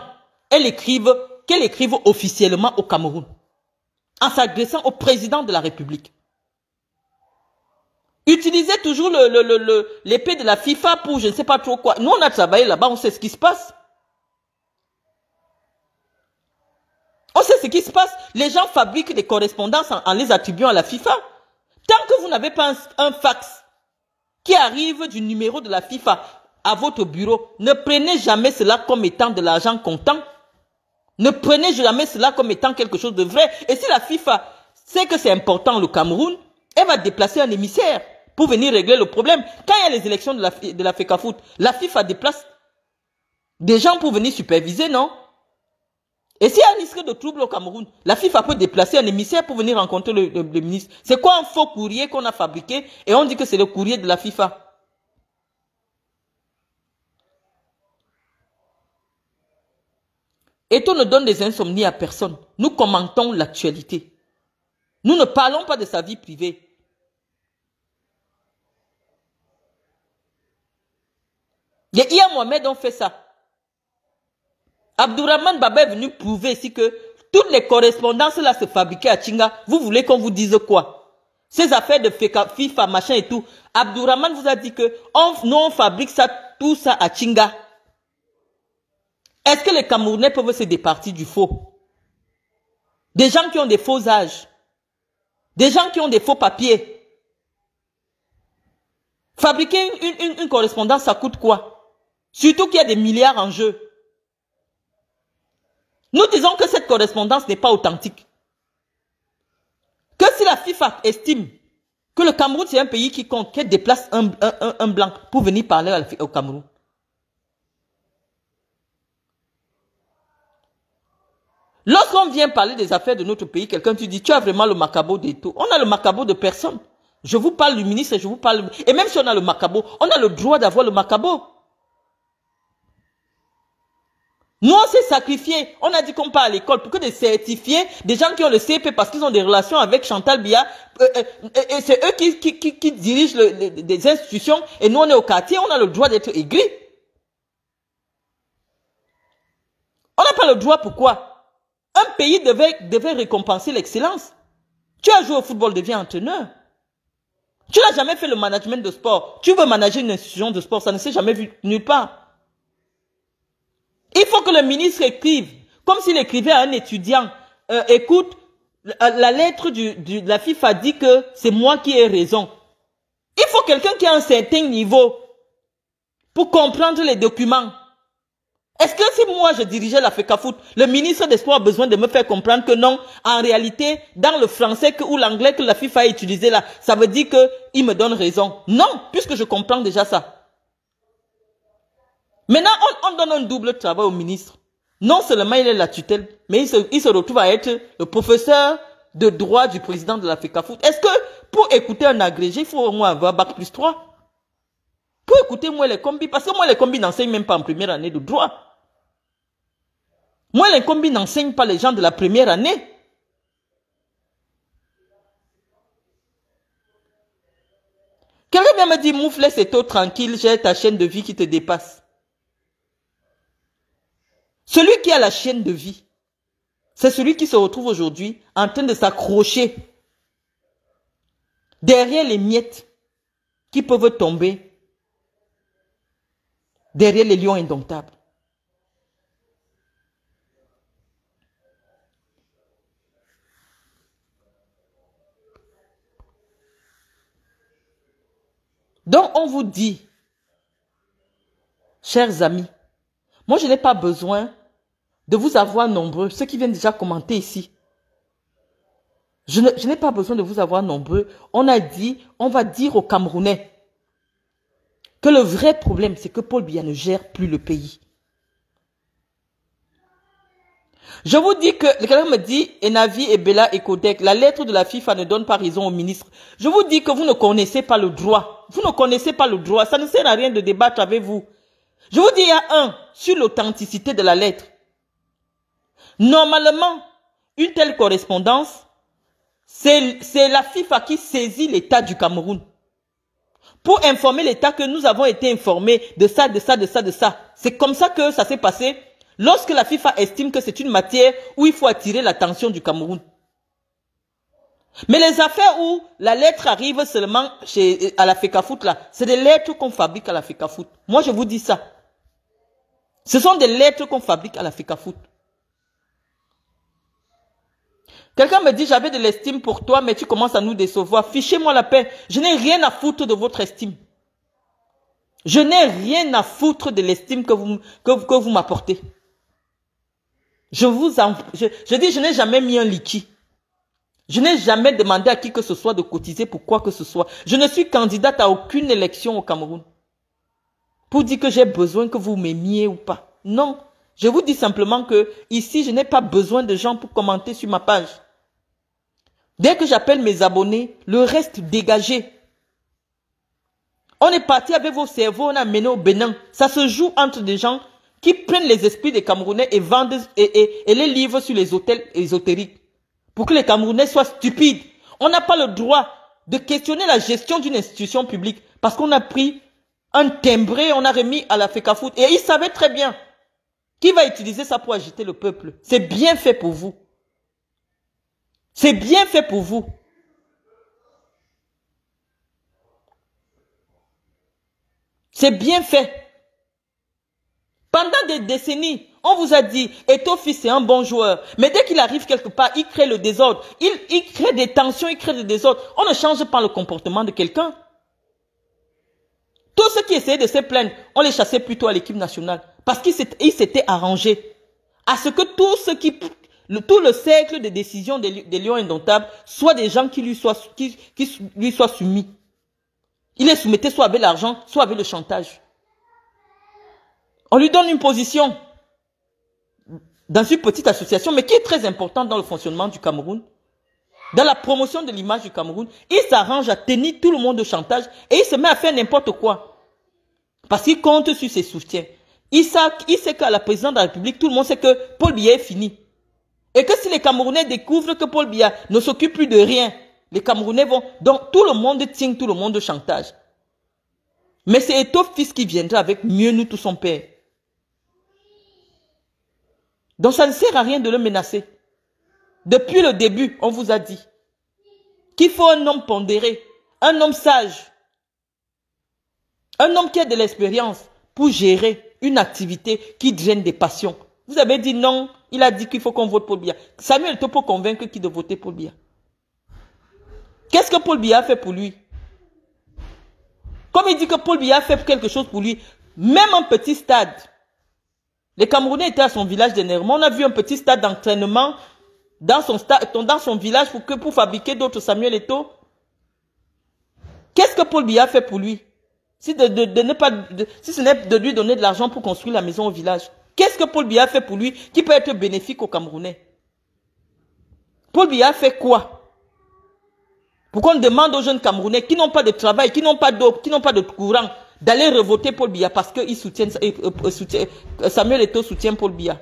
elle écrive, qu'elle écrive officiellement au Cameroun, en s'adressant au président de la République. Utilisez toujours l'épée le, le, le, de la FIFA pour je ne sais pas trop quoi. Nous, on a travaillé là-bas, on sait ce qui se passe. On sait ce qui se passe. Les gens fabriquent des correspondances en, les attribuant à la FIFA. Tant que vous n'avez pas un fax qui arrive du numéro de la FIFA à votre bureau, ne prenez jamais cela comme étant de l'argent comptant. Ne prenez jamais cela comme étant quelque chose de vrai. Et si la FIFA sait que c'est important le Cameroun, elle va déplacer un émissaire pour venir régler le problème. Quand il y a les élections de la, de la FECAFOOT, la FIFA déplace des gens pour venir superviser, non Et s'il y a un risque de trouble au Cameroun, la FIFA peut déplacer un émissaire pour venir rencontrer le, ministre. C'est quoi un faux courrier qu'on a fabriqué et on dit que c'est le courrier de la FIFA Et on ne donne des insomnies à personne. Nous commentons l'actualité. Nous ne parlons pas de sa vie privée. Les Ia Mohamed ont fait ça. Abdourahman Baba est venu prouver ici que toutes les correspondances là se fabriquaient à Tchinga. Vous voulez qu'on vous dise quoi Ces affaires de FIFA, machin et tout. Abdourahman vous a dit que on, nous on fabrique ça, tout ça à Tchinga. Est-ce que les Camerounais peuvent se départir du faux Des gens qui ont des faux âges. Des gens qui ont des faux papiers. Fabriquer une correspondance, ça coûte quoi Surtout qu'il y a des milliards en jeu. Nous disons que cette correspondance n'est pas authentique. Que si la FIFA estime que le Cameroun, c'est un pays qui compte, qu'elle déplace un, blanc pour venir parler au Cameroun. Lorsqu'on vient parler des affaires de notre pays, quelqu'un tu dit, tu as vraiment le macabo des taux. On a le macabo de personne. Je vous parle du ministre, je vous parle... Et même si on a le macabo, on a le droit d'avoir le macabo. Nous, on s'est sacrifié. On a dit qu'on part à l'école pour que des certifiés, des gens qui ont le CP parce qu'ils ont des relations avec Chantal Bia, euh, euh, euh, et c'est eux qui, qui, qui, dirigent les, des institutions, et nous, on est au quartier, on a le droit d'être aigri. On n'a pas le droit, pourquoi Un pays devait, devait récompenser l'excellence. Tu as joué au football, deviens entraîneur. Tu n'as jamais fait le management de sport. Tu veux manager une institution de sport, ça ne s'est jamais vu nulle part. Il faut que le ministre écrive, comme s'il écrivait à un étudiant, euh, écoute, la, lettre de la FIFA dit que c'est moi qui ai raison. Il faut quelqu'un qui a un certain niveau pour comprendre les documents. Est-ce que si moi je dirigeais la FECAFOOT, le ministre d'espoir a besoin de me faire comprendre que non, en réalité, dans le français ou l'anglais que la FIFA a utilisé là, ça veut dire qu'il me donne raison. Non, puisque je comprends déjà ça. Maintenant, on, donne un double travail au ministre. Non seulement il est la tutelle, mais il se, retrouve à être le professeur de droit du président de la FECAFOOT. Est-ce que pour écouter un agrégé, il faut au moins avoir bac plus 3 Pour écouter moi les combis, parce que moi les combis n'enseignent même pas en première année de droit. Moi les combis n'enseignent pas les gens de la première année. Quelqu'un vient me dire, Mouf, c'est toi tranquille, j'ai ta chaîne de vie qui te dépasse. Celui qui a la chaîne de vie, c'est celui qui se retrouve aujourd'hui en train de s'accrocher derrière les miettes qui peuvent tomber derrière les lions indomptables. Donc on vous dit, chers amis, moi je n'ai pas besoin de vous avoir nombreux, ceux qui viennent déjà commenter ici. Je n'ai pas besoin de vous avoir nombreux. On a dit, on va dire aux Camerounais que le vrai problème, c'est que Paul Biya ne gère plus le pays. Je vous dis que, quelqu'un me dit, Enavi et Bella et Kodek, la lettre de la FIFA ne donne pas raison au ministre. Je vous dis que vous ne connaissez pas le droit. Vous ne connaissez pas le droit. Ça ne sert à rien de débattre avec vous. Je vous dis, il y a un, sur l'authenticité de la lettre. Normalement, une telle correspondance, c'est la FIFA qui saisit l'État du Cameroun pour informer l'État que nous avons été informés de ça, de ça, de ça, de ça. C'est comme ça que ça s'est passé lorsque la FIFA estime que c'est une matière où il faut attirer l'attention du Cameroun. Mais les affaires où la lettre arrive seulement chez, à la FECAFOOT, là, c'est des lettres qu'on fabrique à la FECAFOOT. Moi, je vous dis ça. Ce sont des lettres qu'on fabrique à la Foot. Quelqu'un me dit, j'avais de l'estime pour toi, mais tu commences à nous décevoir. Fichez-moi la paix. Je n'ai rien à foutre de votre estime. Je n'ai rien à foutre de l'estime que vous, que, vous m'apportez. Je vous en, je, dis, je n'ai jamais mis un liquide. Je n'ai jamais demandé à qui que ce soit de cotiser pour quoi que ce soit. Je ne suis candidate à aucune élection au Cameroun. Pour dire que j'ai besoin que vous m'aimiez ou pas. Non. Je vous dis simplement que ici, je n'ai pas besoin de gens pour commenter sur ma page. Dès que j'appelle mes abonnés, le reste dégagé. On est parti avec vos cerveaux, on a mené au Bénin. Ça se joue entre des gens qui prennent les esprits des Camerounais et vendent et, les livres sur les hôtels ésotériques. Pour que les Camerounais soient stupides. On n'a pas le droit de questionner la gestion d'une institution publique parce qu'on a pris un timbré, on a remis à la FECAFOOT. Et ils savaient très bien qui va utiliser ça pour agiter le peuple. C'est bien fait pour vous. C'est bien fait pour vous. C'est bien fait. Pendant des décennies, on vous a dit, et ton un bon joueur. Mais dès qu'il arrive quelque part, il crée le désordre. Il, il crée des tensions, il crée des désordres. On ne change pas le comportement de quelqu'un. Tous ceux qui essayaient de se plaindre, on les chassait plutôt à l'équipe nationale. Parce qu'ils s'étaient arrangés à ce que tous ceux qui tout le cercle des décisions des, lions indomptables soit des gens qui lui soient, qui, qui lui soient soumis. Il est soumis, soit avec l'argent, soit avec le chantage. On lui donne une position dans une petite association, mais qui est très importante dans le fonctionnement du Cameroun, dans la promotion de l'image du Cameroun. Il s'arrange à tenir tout le monde au chantage et il se met à faire n'importe quoi. Parce qu'il compte sur ses soutiens. Il sait, sait qu'à la présidente de la République, tout le monde sait que Paul Billet est fini. Et que si les Camerounais découvrent que Paul Biya ne s'occupe plus de rien, les Camerounais vont... Donc tout le monde tient, tout le monde au chantage. Mais c'est Eto'o fils qui viendra avec mieux nous tout son père. Donc ça ne sert à rien de le menacer. Depuis le début, on vous a dit qu'il faut un homme pondéré, un homme sage, un homme qui a de l'expérience pour gérer une activité qui draine des passions, vous avez dit non, il a dit qu'il faut qu'on vote pour Biya. Samuel Eto pour convaincre qui de voter pour Biya. Qu'est-ce que Paul Biya a fait pour lui Comme il dit que Paul Biya a fait quelque chose pour lui, même un petit stade. Les Camerounais étaient à son village dernièrement. On a vu un petit stade d'entraînement dans son, stade, dans son village pour, que, pour fabriquer d'autres Samuel Eto. Qu'est-ce que Paul Biya a fait pour lui si, de, ne pas, si ce n'est de lui donner de l'argent pour construire la maison au village Qu'est-ce que Paul Biya fait pour lui qui peut être bénéfique aux Camerounais Paul Biya fait quoi Pourquoi on demande aux jeunes Camerounais qui n'ont pas de travail, qui n'ont pas d'eau, qui n'ont pas de courant, d'aller revoter Paul Biya parce que euh, euh, euh, Samuel Eto'o soutient Paul Biya.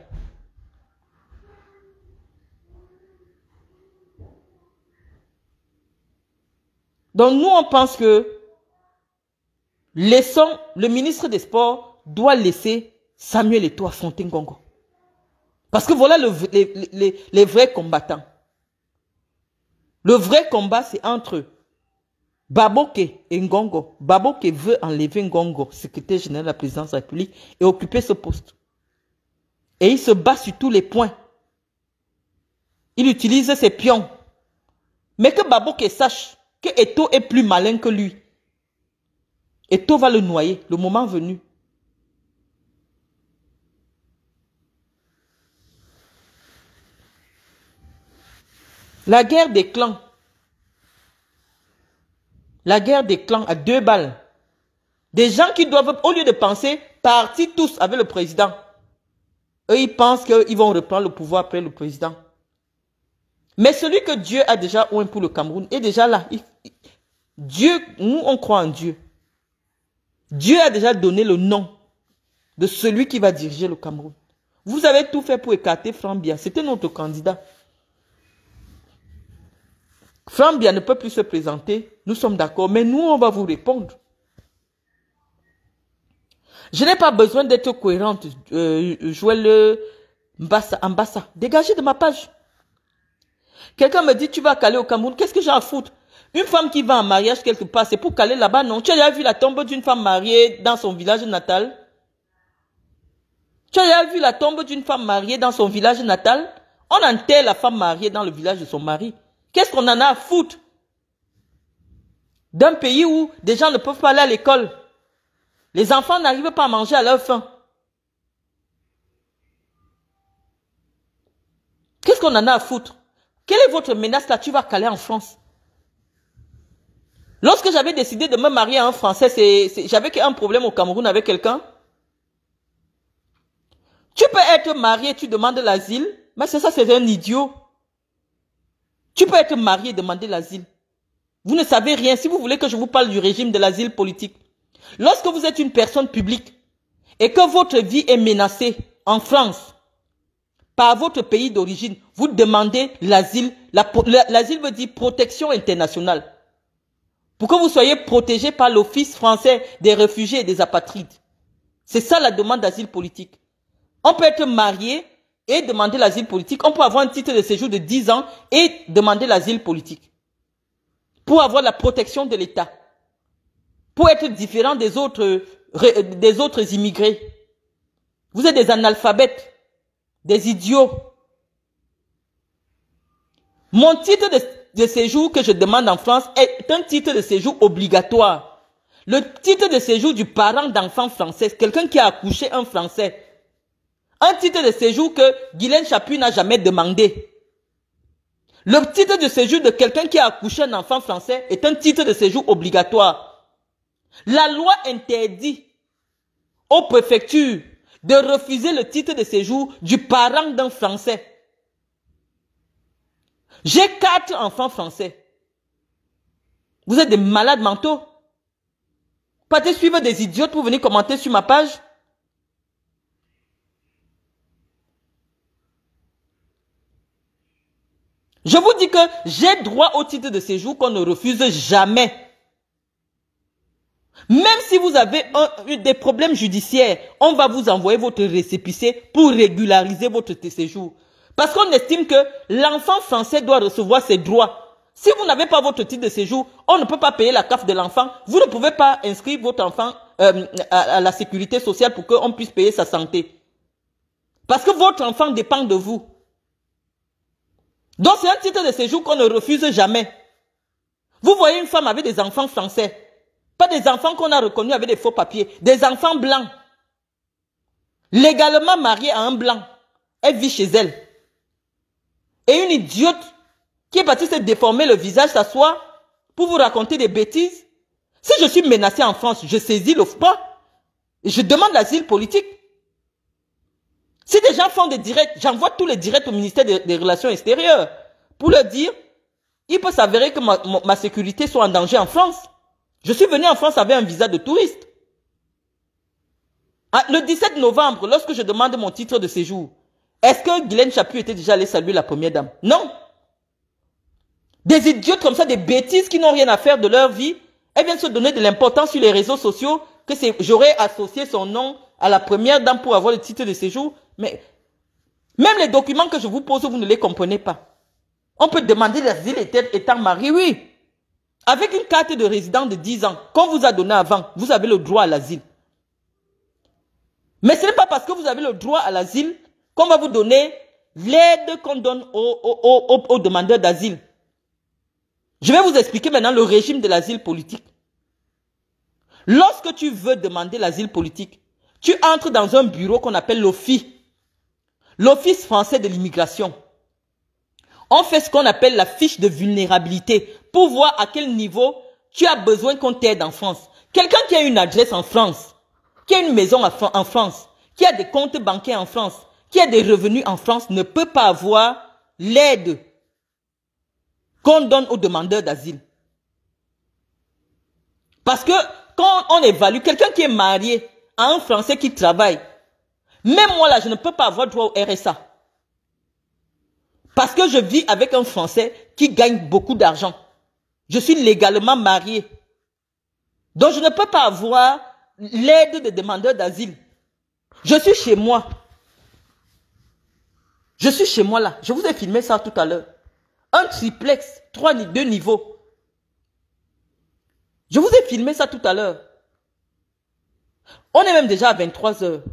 Donc nous, on pense que laissons, le ministre des Sports doit laisser Samuel et toi affronter Ngongo. Parce que voilà le, les, les, les vrais combattants. Le vrai combat, c'est entre Baboke et Ngongo. Baboke veut enlever Ngongo, secrétaire général de la présidence de la République, et occuper ce poste. Et il se bat sur tous les points. Il utilise ses pions. Mais que Baboke sache que Eto est plus malin que lui. Eto va le noyer le moment venu. La guerre des clans. La guerre des clans à deux balles. Des gens qui doivent, au lieu de penser, partir tous avec le président. Eux, ils pensent qu'ils vont reprendre le pouvoir après le président. Mais celui que Dieu a déjà oint pour le Cameroun est déjà là. Dieu, nous, on croit en Dieu. Dieu a déjà donné le nom de celui qui va diriger le Cameroun. Vous avez tout fait pour écarter Bia. C'était notre candidat bien ne peut plus se présenter, nous sommes d'accord, mais nous, on va vous répondre. Je n'ai pas besoin d'être cohérente, euh, le Mbassa, Dégagez de ma page. Quelqu'un me dit, tu vas caler au Cameroun. Qu'est-ce que j'ai à foutre Une femme qui va en mariage quelque part, c'est pour caler là-bas, non Tu as déjà vu la tombe d'une femme mariée dans son village natal Tu as déjà vu la tombe d'une femme mariée dans son village natal On enterre la femme mariée dans le village de son mari. Qu'est-ce qu'on en a à foutre d'un pays où des gens ne peuvent pas aller à l'école Les enfants n'arrivent pas à manger à leur faim. Qu'est-ce qu'on en a à foutre Quelle est votre menace là Tu vas caler en France. Lorsque j'avais décidé de me marier à un Français, j'avais un problème au Cameroun avec quelqu'un. Tu peux être marié, tu demandes l'asile, mais c'est ça, c'est un idiot. Tu peux être marié et demander l'asile. Vous ne savez rien. Si vous voulez que je vous parle du régime de l'asile politique, lorsque vous êtes une personne publique et que votre vie est menacée en France par votre pays d'origine, vous demandez l'asile. L'asile veut dire protection internationale. Pour que vous soyez protégé par l'Office français des réfugiés et des apatrides. C'est ça la demande d'asile politique. On peut être marié et demander l'asile politique. On peut avoir un titre de séjour de 10 ans et demander l'asile politique. Pour avoir la protection de l'État. Pour être différent des autres, euh, euh, des autres immigrés. Vous êtes des analphabètes, des idiots. Mon titre de, de séjour que je demande en France est un titre de séjour obligatoire. Le titre de séjour du parent d'enfant français, quelqu'un qui a accouché un français, un titre de séjour que Guylaine Chapu n'a jamais demandé. Le titre de séjour de quelqu'un qui a accouché un enfant français est un titre de séjour obligatoire. La loi interdit aux préfectures de refuser le titre de séjour du parent d'un Français. J'ai quatre enfants français. Vous êtes des malades mentaux. Partez suivre des idiotes pour venir commenter sur ma page. Je vous dis que j'ai droit au titre de séjour qu'on ne refuse jamais. Même si vous avez eu des problèmes judiciaires, on va vous envoyer votre récépissé pour régulariser votre séjour. Parce qu'on estime que l'enfant français doit recevoir ses droits. Si vous n'avez pas votre titre de séjour, on ne peut pas payer la CAF de l'enfant. Vous ne pouvez pas inscrire votre enfant euh, à la sécurité sociale pour qu'on puisse payer sa santé. Parce que votre enfant dépend de vous. Donc c'est un titre de séjour qu'on ne refuse jamais. Vous voyez une femme avec des enfants français. Pas des enfants qu'on a reconnus avec des faux papiers. Des enfants blancs. Légalement mariés à un blanc. Elle vit chez elle. Et une idiote qui est partie se déformer le visage s'asseoir pour vous raconter des bêtises. Si je suis menacée en France, je saisis pas, Je demande l'asile politique. Si des gens font des directs, j'envoie tous les directs au ministère des, Relations extérieures pour leur dire, il peut s'avérer que ma, sécurité soit en danger en France. Je suis venu en France avec un visa de touriste. Ah, le 17 novembre, lorsque je demande mon titre de séjour, est-ce que Guylaine Chapu était déjà allée saluer la première dame Non. Des idiots comme ça, des bêtises qui n'ont rien à faire de leur vie, elles viennent se donner de l'importance sur les réseaux sociaux que j'aurais associé son nom à la première dame pour avoir le titre de séjour, mais même les documents que je vous pose, vous ne les comprenez pas. On peut demander l'asile étant marié, oui. Avec une carte de résident de 10 ans qu'on vous a donné avant, vous avez le droit à l'asile. Mais ce n'est pas parce que vous avez le droit à l'asile qu'on va vous donner l'aide qu'on donne aux, aux, aux, aux demandeurs d'asile. Je vais vous expliquer maintenant le régime de l'asile politique. Lorsque tu veux demander l'asile politique, tu entres dans un bureau qu'on appelle l'OFI, l'Office français de l'immigration. On fait ce qu'on appelle la fiche de vulnérabilité pour voir à quel niveau tu as besoin qu'on t'aide en France. Quelqu'un qui a une adresse en France, qui a une maison en France, qui a des comptes bancaires en France, qui a des revenus en France, ne peut pas avoir l'aide qu'on donne aux demandeurs d'asile. Parce que quand on évalue quelqu'un qui est marié, à un Français qui travaille, même moi là, je ne peux pas avoir droit au RSA. Parce que je vis avec un Français qui gagne beaucoup d'argent. Je suis légalement marié. Donc je ne peux pas avoir l'aide des demandeurs d'asile. Je suis chez moi. Je suis chez moi là. Je vous ai filmé ça tout à l'heure. Un triplex, trois, deux niveaux. Je vous ai filmé ça tout à l'heure. On est même déjà à 23 heures.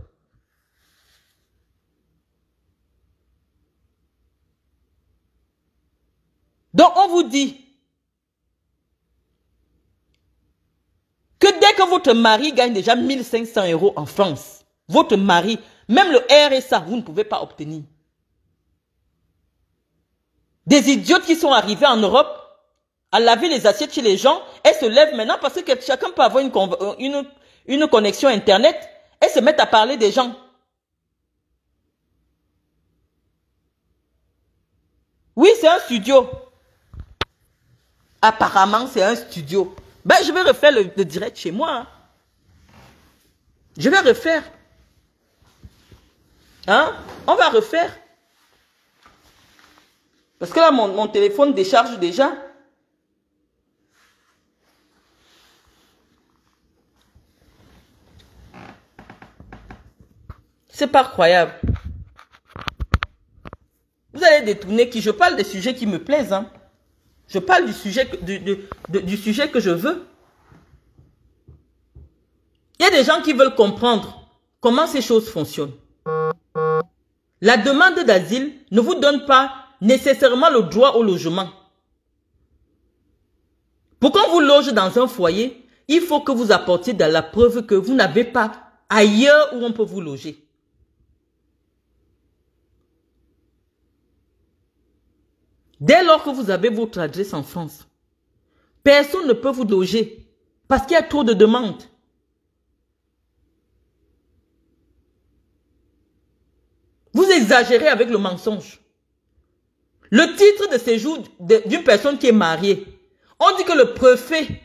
Donc on vous dit que dès que votre mari gagne déjà 1500 euros en France, votre mari, même le RSA, vous ne pouvez pas obtenir. Des idiotes qui sont arrivés en Europe à laver les assiettes chez les gens, elles se lèvent maintenant parce que chacun peut avoir une, euh, une, une connexion Internet et se mettent à parler des gens. Oui, c'est un studio. Apparemment, c'est un studio. Ben, je vais refaire le, direct chez moi. Hein. Je vais refaire. Hein? On va refaire. Parce que là, mon téléphone décharge déjà. C'est pas croyable. Vous allez détourner qui Je parle des sujets qui me plaisent. Hein. Je parle du sujet, du, du sujet que je veux. Il y a des gens qui veulent comprendre comment ces choses fonctionnent. La demande d'asile ne vous donne pas nécessairement le droit au logement. Pour qu'on vous loge dans un foyer, il faut que vous apportiez de la preuve que vous n'avez pas ailleurs où on peut vous loger. Dès lors que vous avez votre adresse en France, personne ne peut vous loger parce qu'il y a trop de demandes. Vous exagérez avec le mensonge. Le titre de séjour d'une personne qui est mariée, on dit que le préfet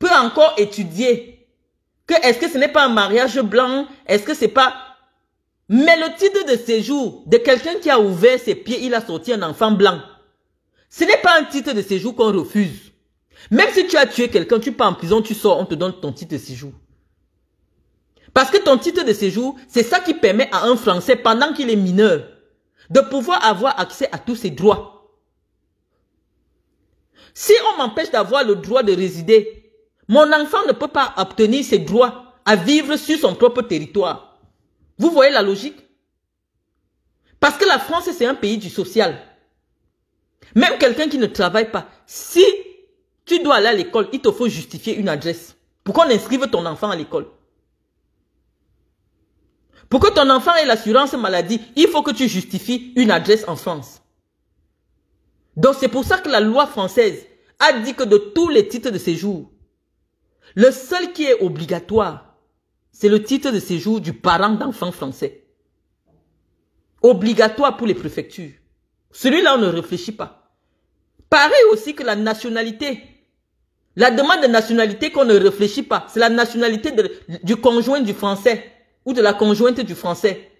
peut encore étudier que est-ce que ce n'est pas un mariage blanc, est-ce que c'est pas... Mais le titre de séjour de quelqu'un qui a ouvert ses pieds, il a sorti un enfant blanc. Ce n'est pas un titre de séjour qu'on refuse. Même si tu as tué quelqu'un, tu pars en prison, tu sors, on te donne ton titre de séjour. Parce que ton titre de séjour, c'est ça qui permet à un Français, pendant qu'il est mineur, de pouvoir avoir accès à tous ses droits. Si on m'empêche d'avoir le droit de résider, mon enfant ne peut pas obtenir ses droits à vivre sur son propre territoire. Vous voyez la logique Parce que la France, c'est un pays du social. Même quelqu'un qui ne travaille pas, si tu dois aller à l'école, il te faut justifier une adresse pour qu'on inscrive ton enfant à l'école. Pour que ton enfant ait l'assurance maladie, il faut que tu justifies une adresse en France. Donc c'est pour ça que la loi française a dit que de tous les titres de séjour, le seul qui est obligatoire, c'est le titre de séjour du parent d'enfant français. Obligatoire pour les préfectures. Celui-là, on ne réfléchit pas. Pareil aussi que la nationalité. La demande de nationalité qu'on ne réfléchit pas, c'est la nationalité du conjoint du français ou de la conjointe du français.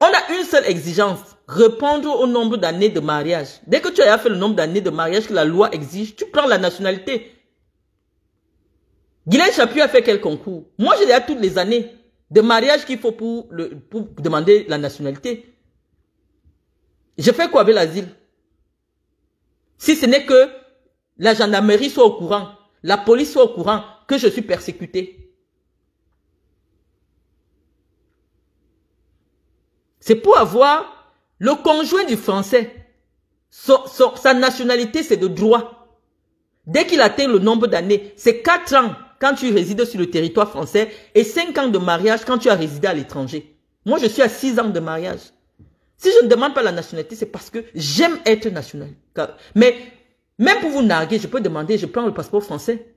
On a une seule exigence, répondre au nombre d'années de mariage. Dès que tu as fait le nombre d'années de mariage que la loi exige, tu prends la nationalité. Guylaine Chapuis a fait quel concours Moi, j'ai déjà toutes les années de mariage qu'il faut pour, le, pour demander la nationalité. Je fais quoi avec l'asile Si ce n'est que la gendarmerie soit au courant, la police soit au courant que je suis persécuté. C'est pour avoir le conjoint du français. sa nationalité, c'est de droit. Dès qu'il atteint le nombre d'années, c'est 4 ans quand tu résides sur le territoire français et 5 ans de mariage quand tu as résidé à l'étranger. Moi, je suis à 6 ans de mariage. Si je ne demande pas la nationalité, c'est parce que j'aime être national. Mais même pour vous narguer, je peux demander, je prends le passeport français.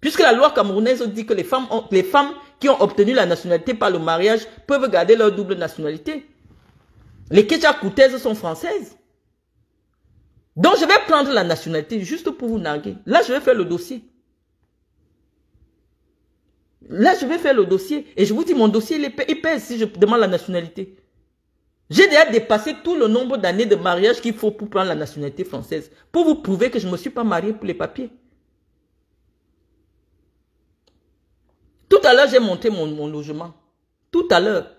Puisque la loi camerounaise dit que les femmes, les femmes qui ont obtenu la nationalité par le mariage peuvent garder leur double nationalité. Les Kécha sont françaises. Donc je vais prendre la nationalité juste pour vous narguer. Là, je vais faire le dossier. Là, je vais faire le dossier. Et je vous dis, mon dossier, il pèse si je demande la nationalité. J'ai déjà dépassé tout le nombre d'années de mariage qu'il faut pour prendre la nationalité française. Pour vous prouver que je ne me suis pas marié pour les papiers. Tout à l'heure, j'ai monté mon, logement. Tout à l'heure.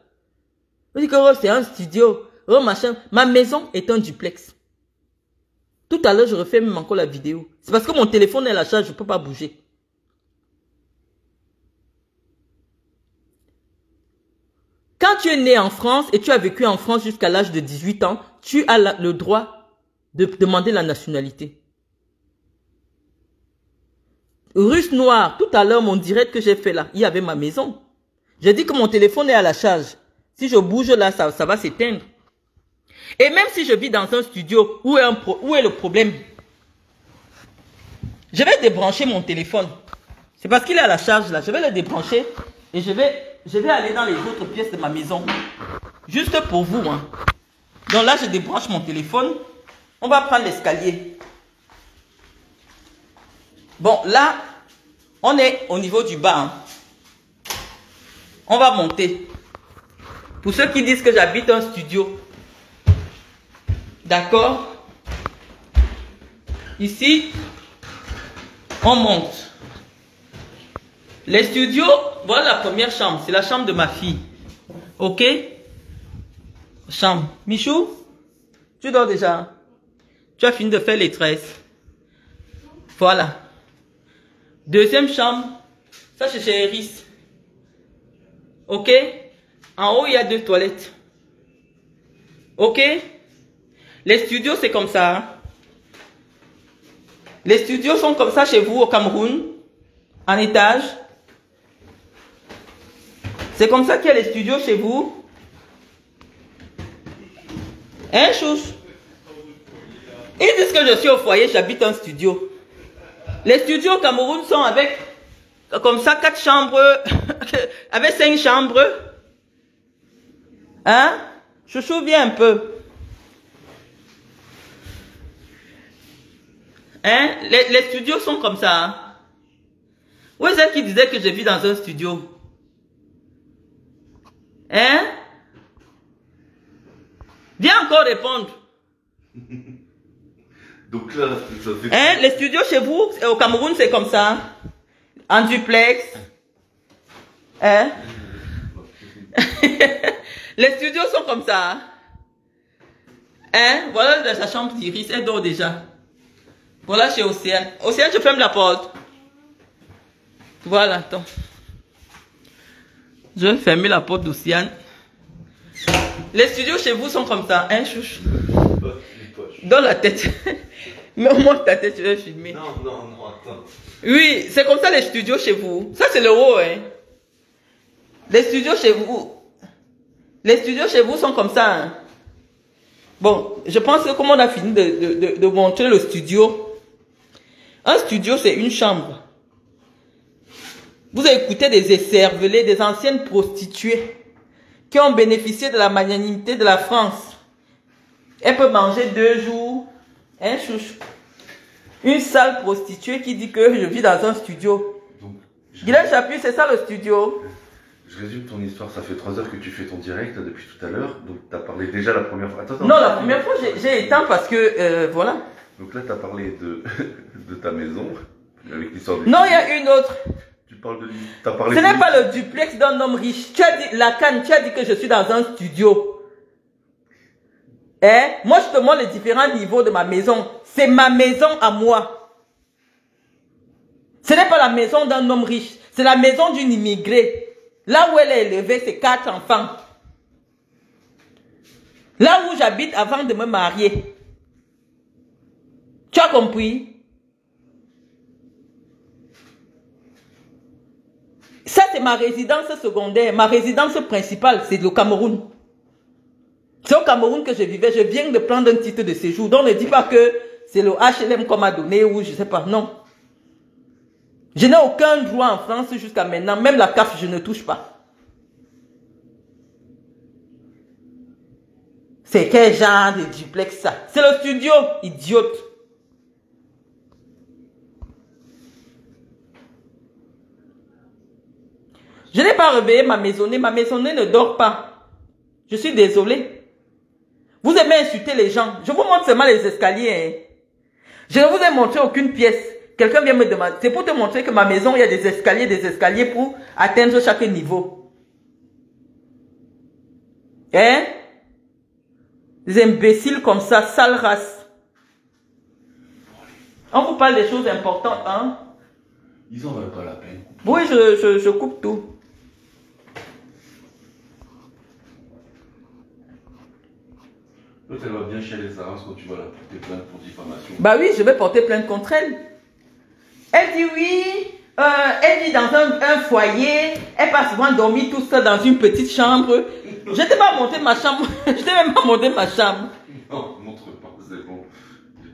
Je dis que oh, c'est un studio. Oh, machin. Ma maison est un duplex. Tout à l'heure, je refais même encore la vidéo. C'est parce que mon téléphone est à la charge, je ne peux pas bouger. tu es né en France et tu as vécu en France jusqu'à l'âge de 18 ans, tu as le droit de demander la nationalité. Russe noir, tout à l'heure, mon direct que j'ai fait là, il y avait ma maison. J'ai dit que mon téléphone est à la charge. Si je bouge là, ça, va s'éteindre. Et même si je vis dans un studio, où est, un où est le problème Je vais débrancher mon téléphone. C'est parce qu'il est à la charge là. Je vais le débrancher et je vais je vais aller dans les autres pièces de ma maison. Juste pour vous. Hein. Donc là, je débranche mon téléphone. On va prendre l'escalier. Bon, là, on est au niveau du bas. Hein. On va monter. Pour ceux qui disent que j'habite un studio. D'accord Ici, on monte. Les studios, voilà la première chambre. C'est la chambre de ma fille. Ok Chambre. Michou, tu dors déjà. Hein? Tu as fini de faire les tresses. Voilà. Deuxième chambre. Ça, c'est chez Eris. Ok En haut, il y a deux toilettes. Ok Les studios, c'est comme ça. Hein? Les studios sont comme ça chez vous au Cameroun. En étage. C'est comme ça qu'il y a les studios chez vous Hein, chouch. Ils disent que je suis au foyer, j'habite un studio. Les studios au Cameroun sont avec, comme ça, quatre chambres, [LAUGHS] avec cinq chambres. Hein Je souviens un peu. Hein les, studios sont comme ça. Hein. Où est-ce qui disait que je vis dans un studio Hein Viens encore répondre. [LAUGHS] Donc là, hein? Les studios chez vous, au Cameroun, c'est comme ça. En duplex. Hein? [LAUGHS] les studios sont comme ça. Hein? Voilà sa chambre d'Iris, elle dort déjà. Voilà chez Océane. Océane, je ferme la porte. Voilà, attends. Je vais fermer la porte d'Océane. Les studios chez vous sont comme ça, hein, Chouchou Dans la tête. Mais au moins, ta tête, tu veux filmer. Non, non, non, attends. Oui, c'est comme ça les studios chez vous. Ça, c'est le haut, hein. Les studios chez vous. Les studios chez vous sont comme ça. Hein. Bon, je pense que comme on a fini de montrer le studio, un studio, c'est une chambre. Vous écoutez des écervelés, des anciennes prostituées qui ont bénéficié de la magnanimité de la France. Elle peut manger deux jours, un chouchou. Une sale prostituée qui dit que je vis dans un studio. Donc, c'est ça le studio je résume ton histoire, ça fait trois heures que tu fais ton direct depuis tout à l'heure, donc tu as parlé déjà la première fois. Attends, non, la première fois j'ai éteint parce que euh, voilà. Donc là tu as parlé de, [LAUGHS] de ta maison, avec Non, il y a une autre. Ce n'est pas le duplex d'un homme riche. Tu as dit, la canne, tu as dit que je suis dans un studio. Eh, moi, je te montre les différents niveaux de ma maison. C'est ma maison à moi. Ce n'est pas la maison d'un homme riche. C'est la maison d'une immigrée. Là où elle est élevée, ses quatre enfants. Là où j'habite avant de me marier. Tu as compris Ça, c'est ma résidence secondaire. Ma résidence principale, c'est le Cameroun. C'est au Cameroun que je vivais. Je viens de prendre un titre de séjour. Donc, ne dis pas que c'est le HLM qu'on m'a donné ou je sais pas. Non. Je n'ai aucun droit en France jusqu'à maintenant. Même la CAF, je ne touche pas. C'est quel genre de duplex ça C'est le studio, idiote. Je n'ai pas réveillé ma maisonnée. Ma maisonnée ne dort pas. Je suis désolé. Vous aimez insulter les gens. Je vous montre seulement les escaliers. Hein. Je ne vous ai montré aucune pièce. Quelqu'un vient me demander. C'est pour te montrer que ma maison, il y a des escaliers, des escaliers pour atteindre chaque niveau. Hein? Des imbéciles comme ça, sale race. On vous parle des choses importantes, hein? Ils en veulent pas la peine. Oui, je coupe tout. elle va bien chez les Arabes quand tu vas la porter plainte pour diffamation. Bah oui, je vais porter plainte contre elle. Elle dit oui, euh, elle vit dans un, un, foyer, elle passe souvent dormir tout seul dans une petite chambre. Je t'ai pas monté ma chambre, [LAUGHS] je t'ai même pas monté ma chambre. Non, montre pas, c'est bon.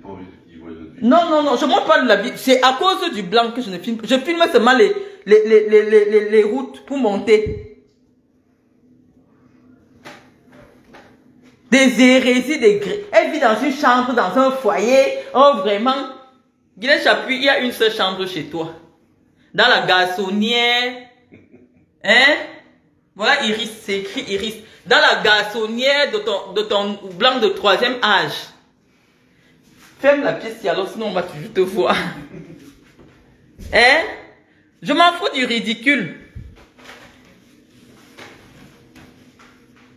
pas envie de vie. Non, non, non, je montre pas de la vie. C'est à cause du blanc que je ne filme. pas. Je filme seulement les, les, les, les routes pour monter. des hérésies, des Elle vit dans une chambre, dans un foyer. Oh, vraiment. Guinée Chapuis, il y a une seule chambre chez toi. Dans la garçonnière. Hein? Voilà, Iris, c'est écrit Iris. Dans la garçonnière de ton, de ton blanc de troisième âge. Ferme la pièce, alors sinon on va toujours te voir. [LAUGHS] hein? Je m'en fous du ridicule.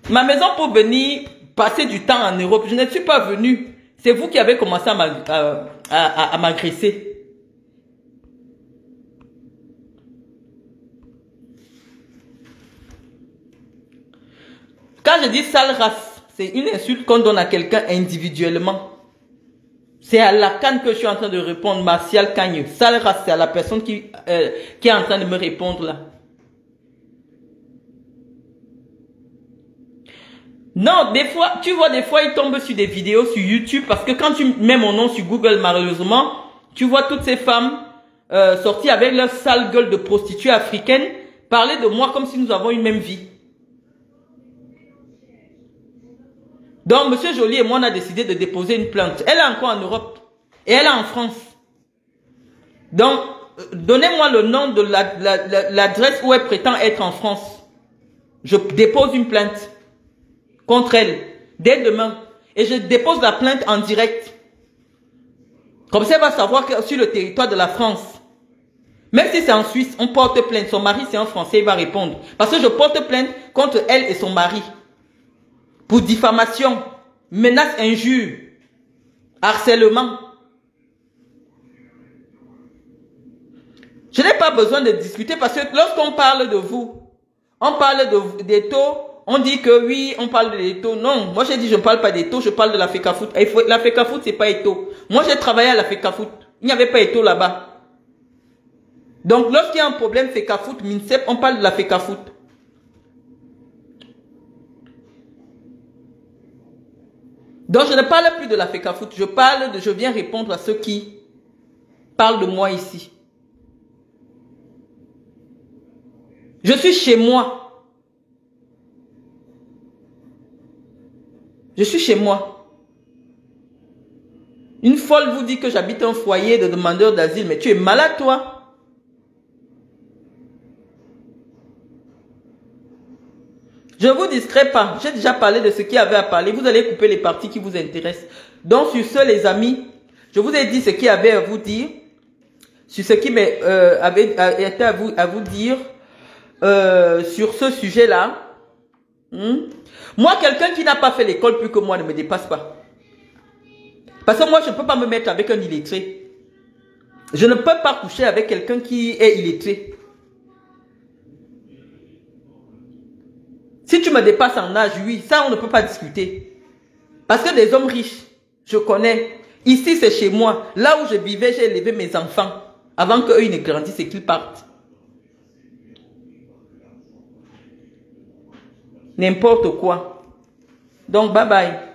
Ma maison pour venir passer du temps en Europe. Je ne suis pas venu. C'est vous qui avez commencé à, m'agresser. Quand je dis sale race, c'est une insulte qu'on donne à quelqu'un individuellement. C'est à la canne que je suis en train de répondre, Martial Cagne. Sale race, c'est à la personne qui euh, est en train de me répondre là. Non, des fois, tu vois, des fois, ils tombent sur des vidéos sur YouTube parce que quand tu mets mon nom sur Google, malheureusement, tu vois toutes ces femmes euh, sorties avec leur sale gueule de prostituée africaine parler de moi comme si nous avons une même vie. Donc, Monsieur Jolie et moi, on a décidé de déposer une plainte. Elle est encore en Europe et elle est en France. Donc, euh, donnez-moi le nom de l'adresse la, la, où elle prétend être en France. Je dépose une plainte contre elle dès demain. Et je dépose la plainte en direct. Comme ça, elle va savoir que sur le territoire de la France, même si c'est en Suisse, on porte plainte. Son mari, c'est en Français, il va répondre. Parce que je porte plainte contre elle et son mari. Pour diffamation, menace, injure, harcèlement. Je n'ai pas besoin de discuter parce que lorsqu'on parle de vous, on parle de, des taux on dit que oui, on parle de taux. Non, moi j'ai dit je ne parle pas des je parle de la FECAFOOT. La ce c'est pas Eto. Moi j'ai travaillé à la FECAFOOT. Il n'y avait pas Eto là-bas. Donc lorsqu'il y a un problème FECAFOOT, Mincep, on parle de la FECAFOOT. Donc je ne parle plus de la FECAFOOT, je parle de, je viens répondre à ceux qui parlent de moi ici. Je suis chez moi. Je suis chez moi. Une folle vous dit que j'habite un foyer de demandeurs d'asile, mais tu es malade, toi. Je ne vous discrète pas. J'ai déjà parlé de ce qui avait à parler. Vous allez couper les parties qui vous intéressent. Donc, sur ce, les amis, je vous ai dit ce qui avait à vous dire. Sur ce qui euh, avait été à vous, dire. Euh, sur ce sujet-là. Hmm? Moi, quelqu'un qui n'a pas fait l'école plus que moi ne me dépasse pas. Parce que moi, je ne peux pas me mettre avec un illettré. Je ne peux pas coucher avec quelqu'un qui est illettré. Si tu me dépasses en âge, oui, ça, on ne peut pas discuter. Parce que des hommes riches, je connais. Ici, c'est chez moi. Là où je vivais, j'ai élevé mes enfants. Avant qu'eux, ne grandissent et qu'ils partent. n'importe quoi. Donc, bye bye.